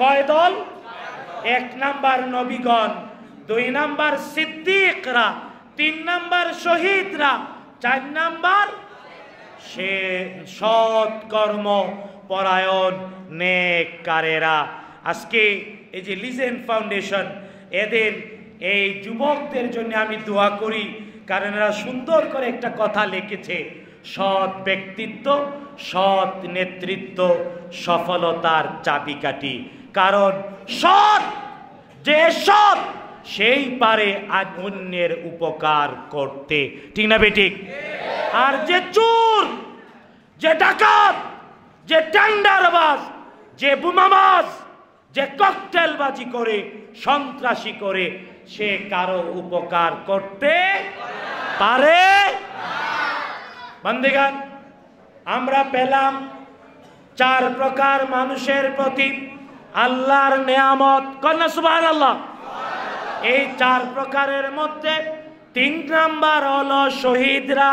কয় দল এক নাম্বার নবীগণ দুই নাম্বার সিদ্দিকরা তিন নাম্বার শহীদরা চার নাম্বার সে সৎ কর্ম পরায়ণ নেকারেরা আজকে এই যে লিজেন ফাউন্ডেশন এদের এই যুবকদের জন্য আমি দোয়া করি কারণ এরা সুন্দর করে একটা কথা লিখেছে সৎ ব্যক্তিত্ব সৎ নেতৃত্ব সফলতার চাবিকাঠি কারণ সৎ যে সৎ সেই পারে অন্যের উপকার করতে ঠিক না বেঠিক আর যে চুর যে ডাকাত যে টেন্ডারবাজ যে বুমাবাস যে ককটেলবাজি করে সন্ত্রাসী করে সে কারো উপকার করতে পারে বন্দেগান আমরা পেলাম চার প্রকার মানুষের প্রতি আল্লাহর নেয়ামত কন্যা সুবাহ আল্লাহ এই চার প্রকারের মধ্যে তিন নাম্বার হলো শহীদরা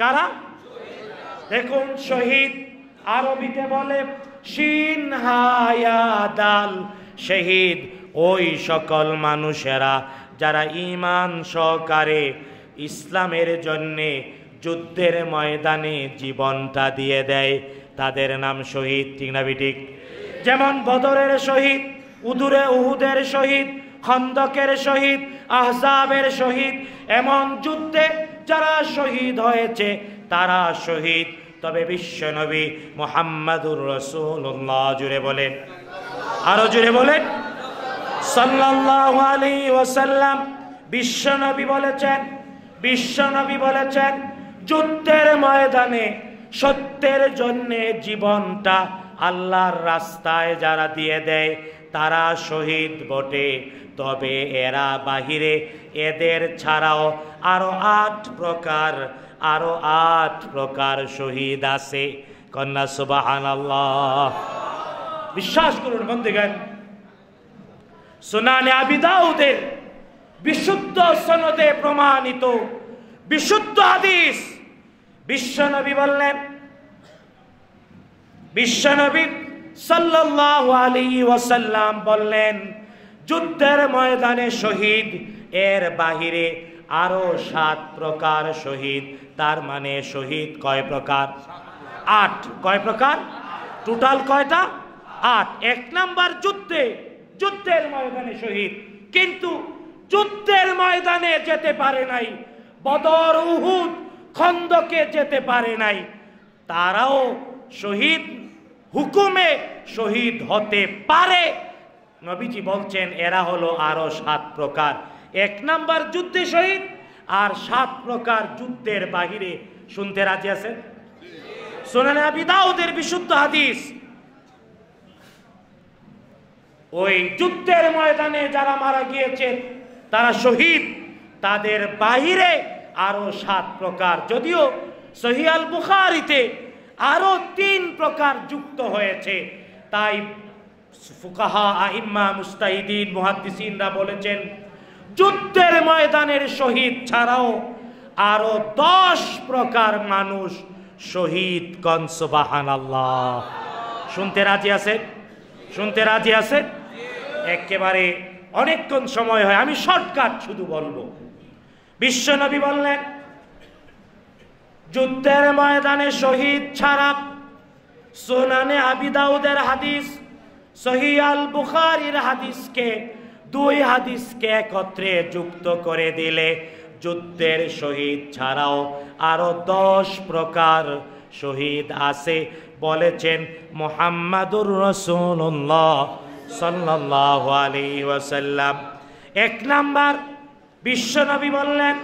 কারা দেখুন শহীদ আরবিতে বলে শিন শহীদ ওই সকল মানুষেরা যারা ইমান সহকারে ইসলামের জন্যে যুদ্ধের ময়দানে জীবনটা দিয়ে দেয় তাদের নাম শহীদ ঠিক না ঠিক যেমন বদরের শহীদ উদুরে উহুদের শহীদ খন্দকের শহীদ আহজাবের শহীদ এমন যুদ্ধে যারা শহীদ হয়েছে তারা শহীদ তবে বিশ্বনবী মোহাম্মদুর রসুল্লাহ জুড়ে বলেন আরো জুড়ে বলেন সাল্লাহ আলী ওসাল্লাম বিশ্বনবী বলেছেন বিশ্বনবী বলেছেন যুদ্ধের ময়দানে সত্যের জন্যে জীবনটা আল্লাহর রাস্তায় যারা দিয়ে দেয় তারা শহীদ বটে তবে এরা বাহিরে এদের ছাড়াও আরও আট প্রকার আরও আট প্রকার শহীদ আছে কন্যা সুবাহান বিশ্বাস করুন বন্ধুগান সোনানে আবিদাউদের বিশুদ্ধ সনদে প্রমাণিত বিশুদ্ধ হাদিস বিশ্বনবী বললেন বিশ্বনবী সাল্লাল্লাহু আলাইহি ওয়াসাল্লাম বললেন যুদ্ধের ময়দানে শহীদ এর বাহিরে আরো সাত প্রকার শহীদ তার মানে শহীদ কয় প্রকার আট কয় প্রকার টোটাল কয়টা আট এক নাম্বার যুদ্ধে যুদ্ধের ময়দানে শহীদ কিন্তু যুদ্ধের ময়দানে যেতে পারে নাই বদর উহুদ খন্দকে যেতে পারে নাই তারাও শহীদ হুকুমে শহীদ হতে পারে নবীজি বলছেন এরা হলো আরো সাত প্রকার এক নাম্বার যুদ্ধে শহীদ আর সাত প্রকার যুদ্ধের বাহিরে শুনতে রাজি আছেন সোনালে আপনি দাউদের বিশুদ্ধ হাদিস ওই যুদ্ধের ময়দানে যারা মারা গিয়েছেন তারা শহীদ তাদের বাহিরে আরো সাত প্রকার যদিও সহিয়াল বুখারিতে আরও তিন প্রকার যুক্ত হয়েছে তাই ফুকাহা আহিম্মা মুস্তাহিদিন মহাদিসিনরা বলেছেন যুদ্ধের ময়দানের শহীদ ছাড়াও আরও দশ প্রকার মানুষ শহীদ কনসবাহান আল্লাহ শুনতে রাজি আছে শুনতে রাজি আছে একেবারে অনেকক্ষণ সময় হয় আমি শর্টকাট শুধু বলবো বিশ্বনবী বললেন যুদ্ধের ময়দানে শহীদ ছাড়া সোনানে আবিদাউদের হাদিস সহিয়াল বুখারির হাদিসকে দুই হাদিসকে একত্রে যুক্ত করে দিলে যুদ্ধের শহীদ ছাড়াও আরো দশ প্রকার শহীদ আছে বলেছেন মোহাম্মদুর রসুল্লাহ সাল্লাহ আলী ওয়াসাল্লাম এক নাম্বার বিশ্বনবী বললেন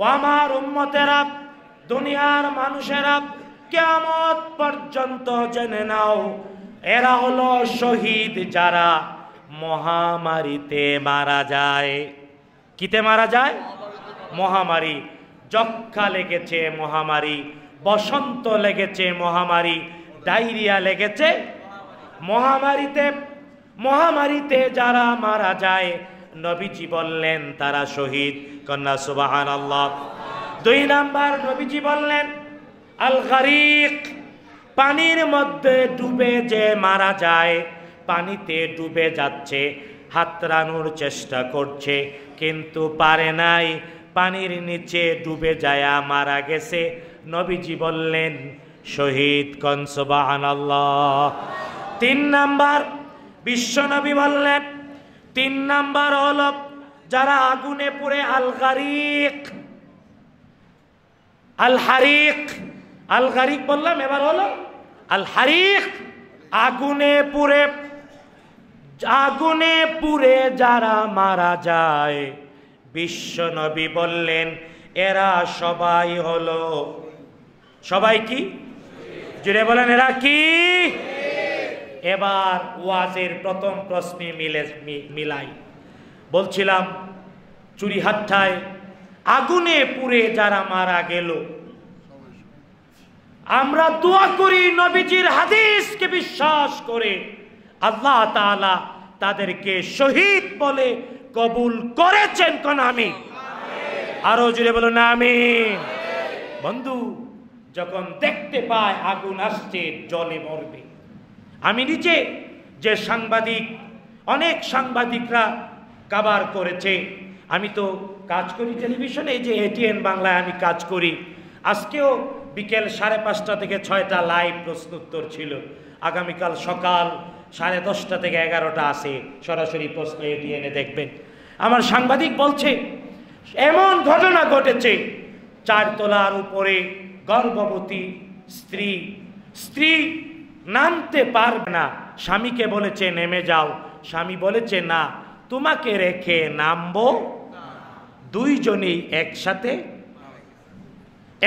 ও আমার উম্মতেরা দুনিয়ার মানুষেরা কেমত পর্যন্ত জেনে নাও এরা হলো শহীদ যারা মহামারীতে মারা যায় কিতে মারা যায় মহামারী যক্ষা লেগেছে মহামারী বসন্ত লেগেছে মহামারী ডায়রিয়া লেগেছে মহামারীতে মহামারীতে যারা মারা যায় নবীজি বললেন তারা শহীদ কন্যা সুবাহান আল্লাহ দুই নাম্বার নবীজি বললেন আল গারিক পানির মধ্যে ডুবে যে মারা যায় পানিতে ডুবে যাচ্ছে হাতরানোর চেষ্টা করছে কিন্তু পারে নাই পানির নিচে ডুবে যায়া মারা গেছে নবীজি বললেন শহীদ কনসবাহান তিন নাম্বার বিশ্বনবী বললেন তিন নাম্বার হল যারা আগুনে পুড়ে আলগারিক আল হারিক আল গারিক বললাম এবার হলো আল হারিক আগুনে পুরে আগুনে পুরে যারা মারা যায় বিশ্ব নবী বললেন এরা সবাই হলো সবাই কি জুড়ে বলেন এরা কি এবার ওয়াজের প্রথম প্রশ্নে মিলে মিলাই বলছিলাম চুরি হাতটায় আগুনে পুড়ে যারা মারা গেল আমরা দোয়া করি নবীজির হাদিসকে বিশ্বাস করে আল্লাহ তালা তাদেরকে শহীদ বলে কবুল করেছেন কোন আমি আরো জুড়ে বলো না আমি বন্ধু যখন দেখতে পায় আগুন আসছে জলে মরবে আমি নিজে যে সাংবাদিক অনেক সাংবাদিকরা কাবার করেছে আমি তো কাজ করি টেলিভিশনে এই যে এটিএন বাংলায় আমি কাজ করি আজকেও বিকেল সাড়ে পাঁচটা থেকে ছয়টা লাইভ প্রশ্নোত্তর ছিল আগামীকাল সকাল সাড়ে দশটা থেকে এগারোটা আসে সরাসরি প্রশ্ন এটিএনে দেখবেন আমার সাংবাদিক বলছে এমন ঘটনা ঘটেছে চারতলার উপরে গর্ভবতী স্ত্রী স্ত্রী নামতে পারবে না স্বামীকে বলেছে নেমে যাও স্বামী বলেছে না তোমাকে রেখে নামবো দুইজনেই একসাথে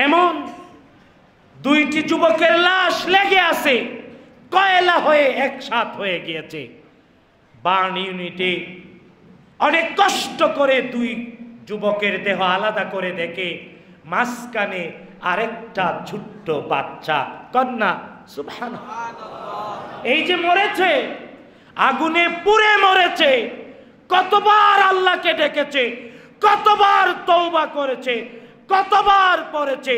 এমন দুইটি যুবকের লাশ লেগে আছে কয়লা হয়ে একসাথ হয়ে গিয়েছে বার্ন ইউনিটে অনেক কষ্ট করে দুই যুবকের দেহ আলাদা করে দেখে মাঝখানে আরেকটা ছোট্ট বাচ্চা কন্যা সুভান এই যে মরেছে আগুনে পুড়ে মরেছে কতবার আল্লাহকে ডেকেছে কতবার তৌবা করেছে কতবার পড়েছে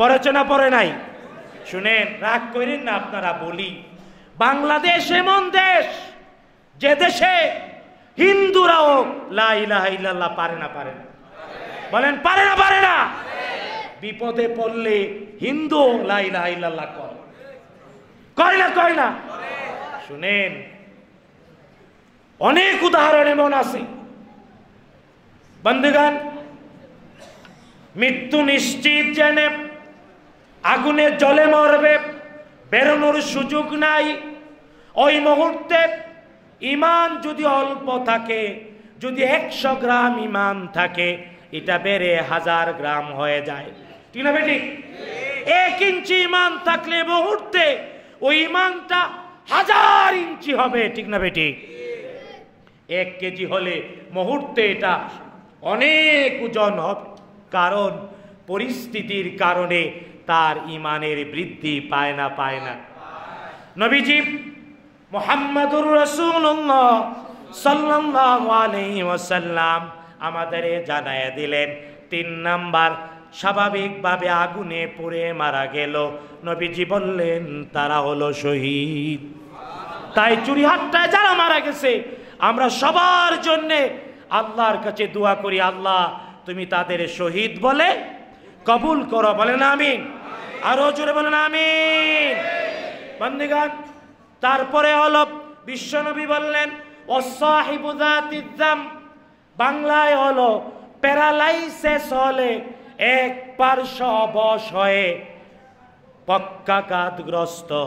পড়েছে না পড়ে নাই শুনেন রাগ করেন না আপনারা বলি বাংলাদেশ এমন দেশ যে দেশে হিন্দুরাও লাইলা পারে না পারে না বলেন পারে না পারে না বিপদে পড়লে হিন্দু শুনেন অনেক উদাহরণ এমন আছে বন্ধুগান মৃত্যু নিশ্চিত জেনে আগুনে জলে মরবে বেরোনোর সুযোগ নাই ওই মুহূর্তে ইমান যদি অল্প থাকে যদি একশো গ্রাম ইমান থাকে এটা বেড়ে হাজার গ্রাম হয়ে যায় ঠিক না বেটি এক ইঞ্চি ইমান থাকলে মুহূর্তে ওই ইমানটা হাজার ইঞ্চি হবে ঠিক না বেটি এক কেজি হলে মুহূর্তে এটা অনেক ওজন হবে কারণ পরিস্থিতির কারণে তার ইমানের বৃদ্ধি পায় না পায় না নবীজি মোহাম্মদুর রসুল্লাহ ওয়াসাল্লাম আমাদের জানায় দিলেন তিন নাম্বার স্বাভাবিকভাবে আগুনে পুড়ে মারা গেল নবীজি বললেন তারা হলো শহীদ তাই চুরিহাট্টায় যারা মারা গেছে আমরা সবার জন্যে আল্লাহর কাছে দোয়া করি আল্লাহ তুমি তাদের শহীদ বলে কবুল করো বলেন আমি আরো জোরে বলেন আমি বন্দিগান তারপরে হল বিশ্বনবী বললেন অসাহিবুদাতিদ্দাম বাংলায় হলো প্যারালাইসেস হলে এক পার্শ বশ হয়ে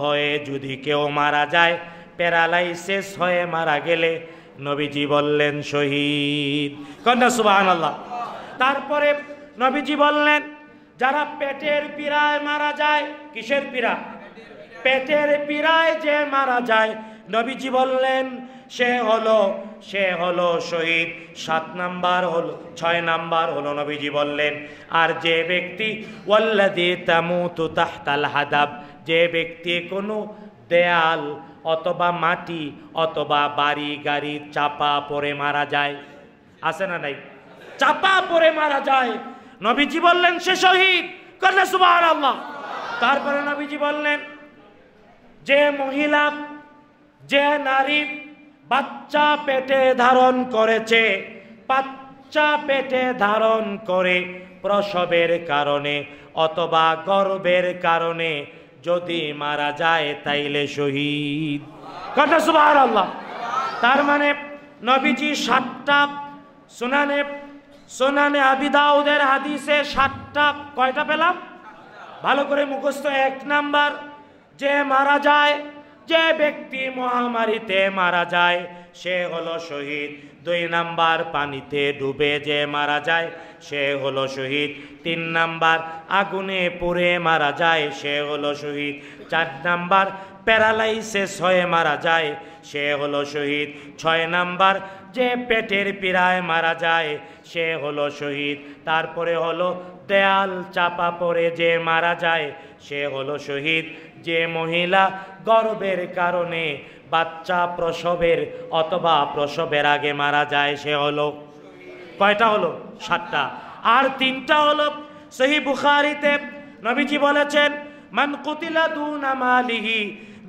হয়ে যদি কেউ মারা যায় প্যারালাইসিস হয়ে মারা গেলে নবীজি বললেন শহীদ কন্যা সুবাহ আল্লাহ তারপরে নবীজি বললেন যারা পেটের পীড়ায় মারা যায় কিসের পীড়া পেটের পীড়ায় যে মারা যায় নবীজি বললেন সে হলো সে হলো শহীদ সাত নাম্বার হলো ছয় নাম্বার হলো নবীজি বললেন আর যে ব্যক্তি ওয়াল্লাদি তামুতু তাহতাল হাদাব যে ব্যক্তি কোনো দেয়াল অথবা মাটি অথবা বাড়ি গাড়ি চাপা পরে মারা যায় আছে না নাই চাপা পরে মারা যায় নবীজি বললেন সে শহীদ করলে সুবাহ তারপরে নবীজি বললেন যে মহিলা যে নারী বাচ্চা পেটে ধারণ করেছে বাচ্চা পেটে ধারণ করে প্রসবের কারণে অথবা গর্বের কারণে যদি মারা যায় তাইলে শহীদ কথা সুবাহ আল্লাহ তার মানে নবীজি সাতটা সোনানে সোনানে আবিদাউদের হাদিসে সাতটা কয়টা পেলাম ভালো করে মুখস্থ এক নাম্বার যে মারা যায় যে ব্যক্তি মহামারীতে মারা যায় সে হলো শহীদ দুই নাম্বার পানিতে ডুবে যে মারা যায় সে হলো শহীদ তিন নাম্বার আগুনে পুড়ে মারা যায় সে হলো শহীদ চার নাম্বার প্যারালাইসিস হয়ে মারা যায় সে হলো শহীদ ছয় নাম্বার যে পেটের পীড়ায় মারা যায় সে হলো শহীদ তারপরে হলো দেয়াল চাপা পড়ে যে মারা যায় সে হলো শহীদ যে মহিলা গর্বের কারণে বাচ্চা প্রসবের অথবা প্রসবের আগে মারা যায় সে হলো কয়টা হলো সাতটা আর তিনটা হলো সেই বুখারিতে নবীজি বলেছেন মান কুতিলা নামালিহি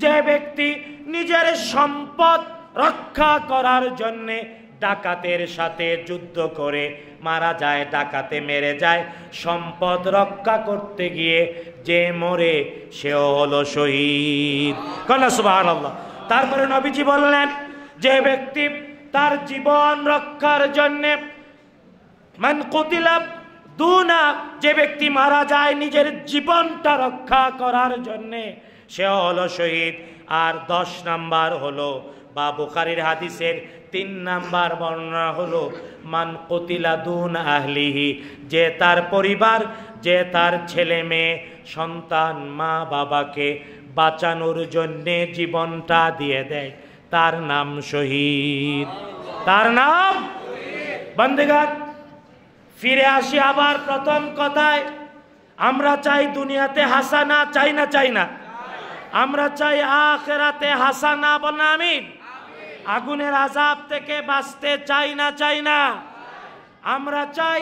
যে ব্যক্তি নিজের সম্পদ রক্ষা করার জন্যে ডাকাতের সাথে যুদ্ধ করে মারা যায় ডাকাতে মেরে যায় সম্পদ রক্ষা করতে গিয়ে যে মরে সেও হলো শহীদ কন্যা সুবাহ তারপরে নবীজি বললেন যে ব্যক্তি তার জীবন রক্ষার জন্যে মান কতিলাম না যে ব্যক্তি মারা যায় নিজের জীবনটা রক্ষা করার জন্যে সে হলো শহীদ আর দশ নাম্বার হলো বা বোখারির হাদিসের তিন নাম্বার বর্ণনা হলো মান দুন আহলিহি যে তার পরিবার যে তার ছেলে মেয়ে সন্তান মা বাবাকে বাঁচানোর জন্যে জীবনটা দিয়ে দেয় তার নাম শহীদ তার নাম বন্দেগার ফিরে আসি আবার প্রথম কথায় আমরা চাই দুনিয়াতে হাসানা চাই না চাই না আমরা চাই আখেরাতে হাসানা বনামিন আগুনের আজাব থেকে বাঁচতে চাই না চাই না আমরা চাই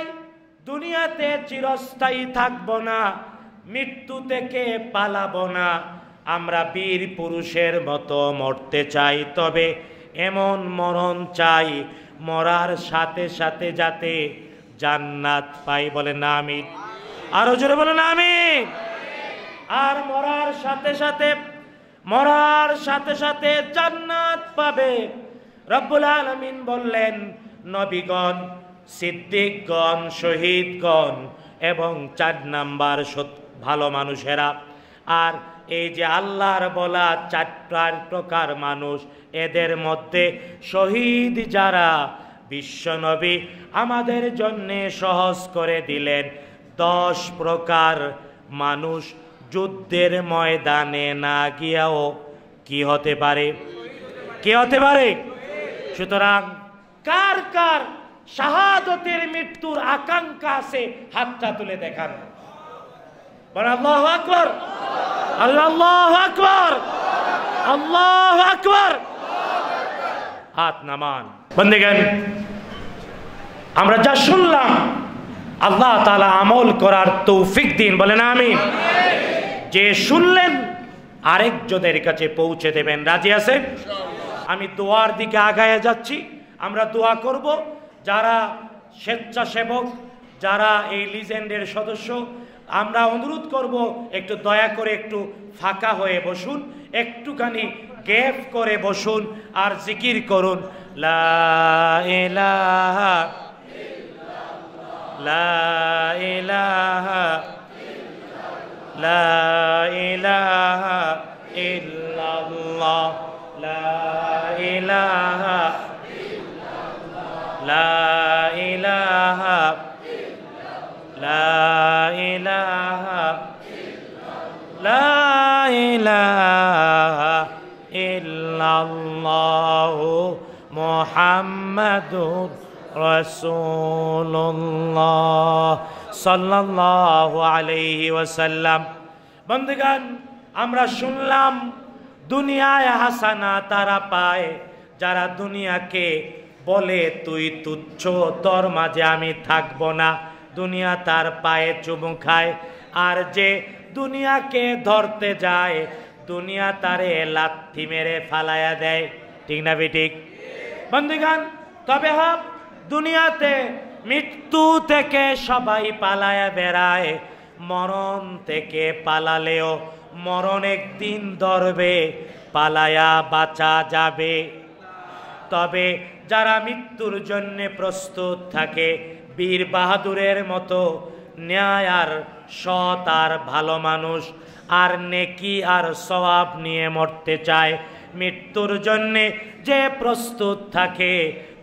দুনিয়াতে চিরস্থায়ী থাকব না মৃত্যু থেকে পালাব না আমরা বীর পুরুষের মতো মরতে চাই তবে এমন মরণ চাই মরার সাথে সাথে যাতে জান্নাত পাই বলে না আমি আরো জোরে বলে না আমি আর মরার সাথে সাথে মরার সাথে সাথে জান্নাত পাবে রব্বুল আলমিন বললেন নবীগণ সিদ্দিকগণ শহীদগণ এবং চার নাম্বার ভালো মানুষেরা আর এই যে আল্লাহর বলা চার প্রকার মানুষ এদের মধ্যে শহীদ যারা বিশ্বনবী আমাদের জন্যে সহজ করে দিলেন দশ প্রকার মানুষ যুদ্ধের ময়দানে না গিয়াও কি হতে পারে কে হতে পারে সুতরাং কার কার শাহাদতের মৃত্যুর আকাঙ্ক্ষা আছে হাতটা তুলে দেখান আকবর আল্লাহ আল্লাহ আকবর আমরা যা শুনলাম আল্লাহ তালা আমল করার তৌফিক দিন বলেন আমি যে শুনলেন আরেকজনের কাছে পৌঁছে দেবেন রাজি আছে আমি দোয়ার দিকে আগায় যাচ্ছি আমরা দোয়া করব যারা স্বেচ্ছাসেবক যারা এই লিজেন্ডের সদস্য আমরা অনুরোধ করব একটু দয়া করে একটু ফাঁকা হয়ে বসুন একটুখানি গ্যাপ করে বসুন আর জিকির করুন লা ইলাহা লা لا إله إلا الله لا إله إلا الله لا إله لا إله لا إله إلا الله محمد رسول আমরা শুনলাম দুনিয়ায় হাসানা তারা পায় যারা দুনিয়াকে বলে তুই তুচ্ছ তোর মাঝে আমি থাকব না দুনিয়া তার পায়ে চুমু খায় আর যে দুনিয়াকে ধরতে যায় দুনিয়া তারে লাথি মেরে ফালায়া দেয় ঠিক না বেটিক বন্ধুগান তবে হব দুনিয়াতে মৃত্যু থেকে সবাই পালায় বেড়ায় মরণ থেকে পালালেও মরণ একদিন ধরবে পালায়া বাঁচা যাবে তবে যারা মৃত্যুর জন্যে প্রস্তুত থাকে বীর বাহাদুরের মতো ন্যায় আর সৎ আর ভালো মানুষ আর নেকি আর সবাব নিয়ে মরতে চায় মৃত্যুর জন্যে যে প্রস্তুত থাকে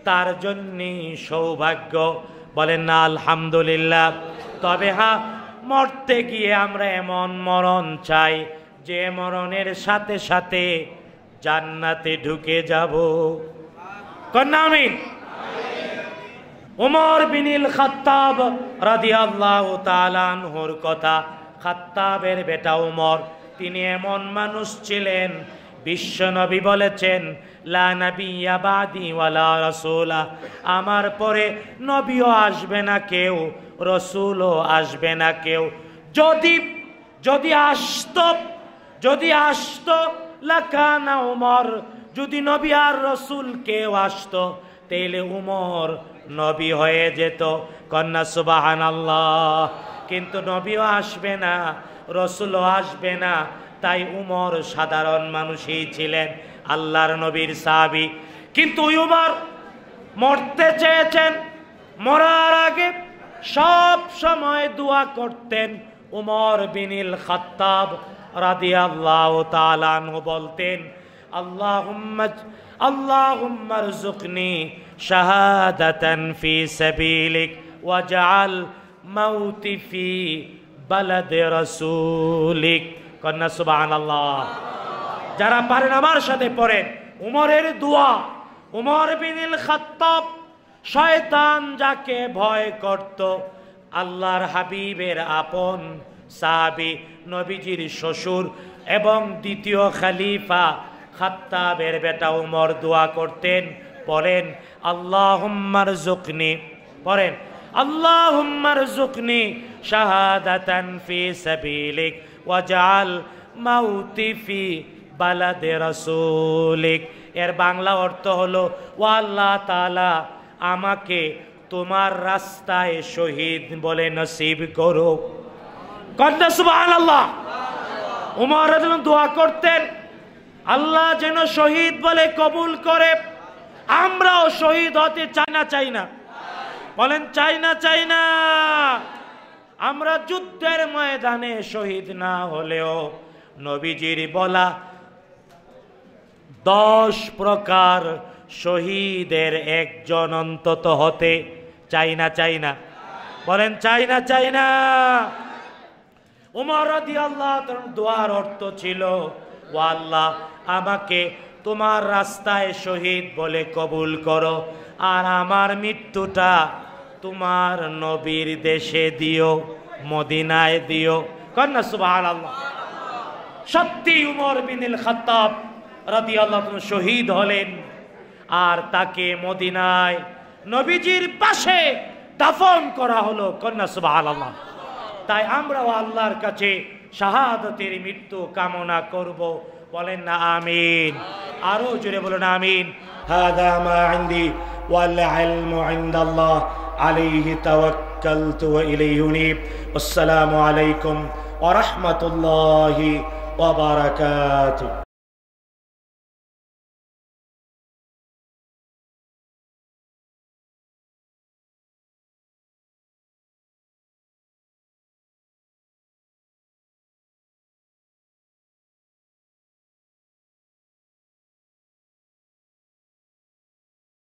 তার জন্যে সৌভাগ্য বলেন না আলহামদুলিল্লাহ তবে হা মরতে গিয়ে আমরা এমন মরণ চাই যে মরণের সাথে সাথে জান্নাতে ঢুকে যাব কন্যামিন উমর বিনিল খাত্তাব রাদিয়াল্লাহু তাআলা আনহুর কথা খাত্তাবের বেটা উমর তিনি এমন মানুষ ছিলেন বিশ্বনবী বলেছেন রসুলা আমার পরে নবীও আসবে না কেউ রসুলও আসবে না কেউ যদি যদি আসত যদি আসত লাকানা উমর যদি নবী আর রসুল কেউ আসত তেলে উমর নবী হয়ে যেত কন্যা সুবাহান আল্লাহ কিন্তু নবীও আসবে না রসুলও আসবে না তাই উমর সাধারণ মানুষই ছিলেন আল্লাহর নবীর সাহাবি কিন্তু উমর মরতে চেয়েছেন মরার আগে সব সময় দোয়া করতেন উমর বিনিল খাত্তাব রাদি আল্লাহ তালানহ বলতেন আল্লাহ আল্লাহ জুকনি শাহাদাতান ফি সাবিলিক ওয়াজআল মাউতি ফি বালাদে রাসূলিক কন্যা সুবাহান আল্লাহ যারা পারেন আমার সাথে পড়েন উমরের দোয়া উমর বিনিল খাত্তাব শয়তান যাকে ভয় করত আল্লাহর হাবিবের আপন সাহাবি নবীজির শ্বশুর এবং দ্বিতীয় খালিফা খাত্তাবের বেটা উমর দোয়া করতেন পড়েন আল্লাহ হুম্মার জুকনি পড়েন আল্লাহ হুম্মার জুকনি শাহাদাতান ফি সাবিলিক ওয়াজাল মাউতিফি বালাদে রাসুলিক এর বাংলা অর্থ হলো আল্লাহ তালা আমাকে তোমার রাস্তায় শহীদ বলে নসিব করো কন্যা সুবাহ আল্লাহ উমর দোয়া করতেন আল্লাহ যেন শহীদ বলে কবুল করে আমরাও শহীদ হতে চাই না চাই না বলেন চাই না চাই না আমরা যুদ্ধের ময়দানে শহীদ না হলেও নবীজির বলা দশ প্রকার শহীদের একজন অন্তত হতে চাই না চাই না বলেন চাই না চাই না উমর আল্লাহ দোয়ার অর্থ ছিল ও আল্লাহ আমাকে তোমার রাস্তায় শহীদ বলে কবুল করো আর আমার মৃত্যুটা তোমার নবীর দেশে দিও মদিনায় দিও কন্যা সুবাহ আল্লাহ সত্যি উমর বিনিল খাতাব রাতি আল্লাহ শহীদ হলেন আর তাকে মদিনায় নবীজির পাশে দাফন করা হলো কন্যা সুবাহ আল্লাহ তাই আমরাও আল্লাহর কাছে শাহাদতের মৃত্যু কামনা করব বলেন না আমিন আরো জুড়ে বলুন আমিন هذا ما عندي والعلم عند الله عليه توكلت وإليه أنيب والسلام عليكم ورحمة الله وبركاته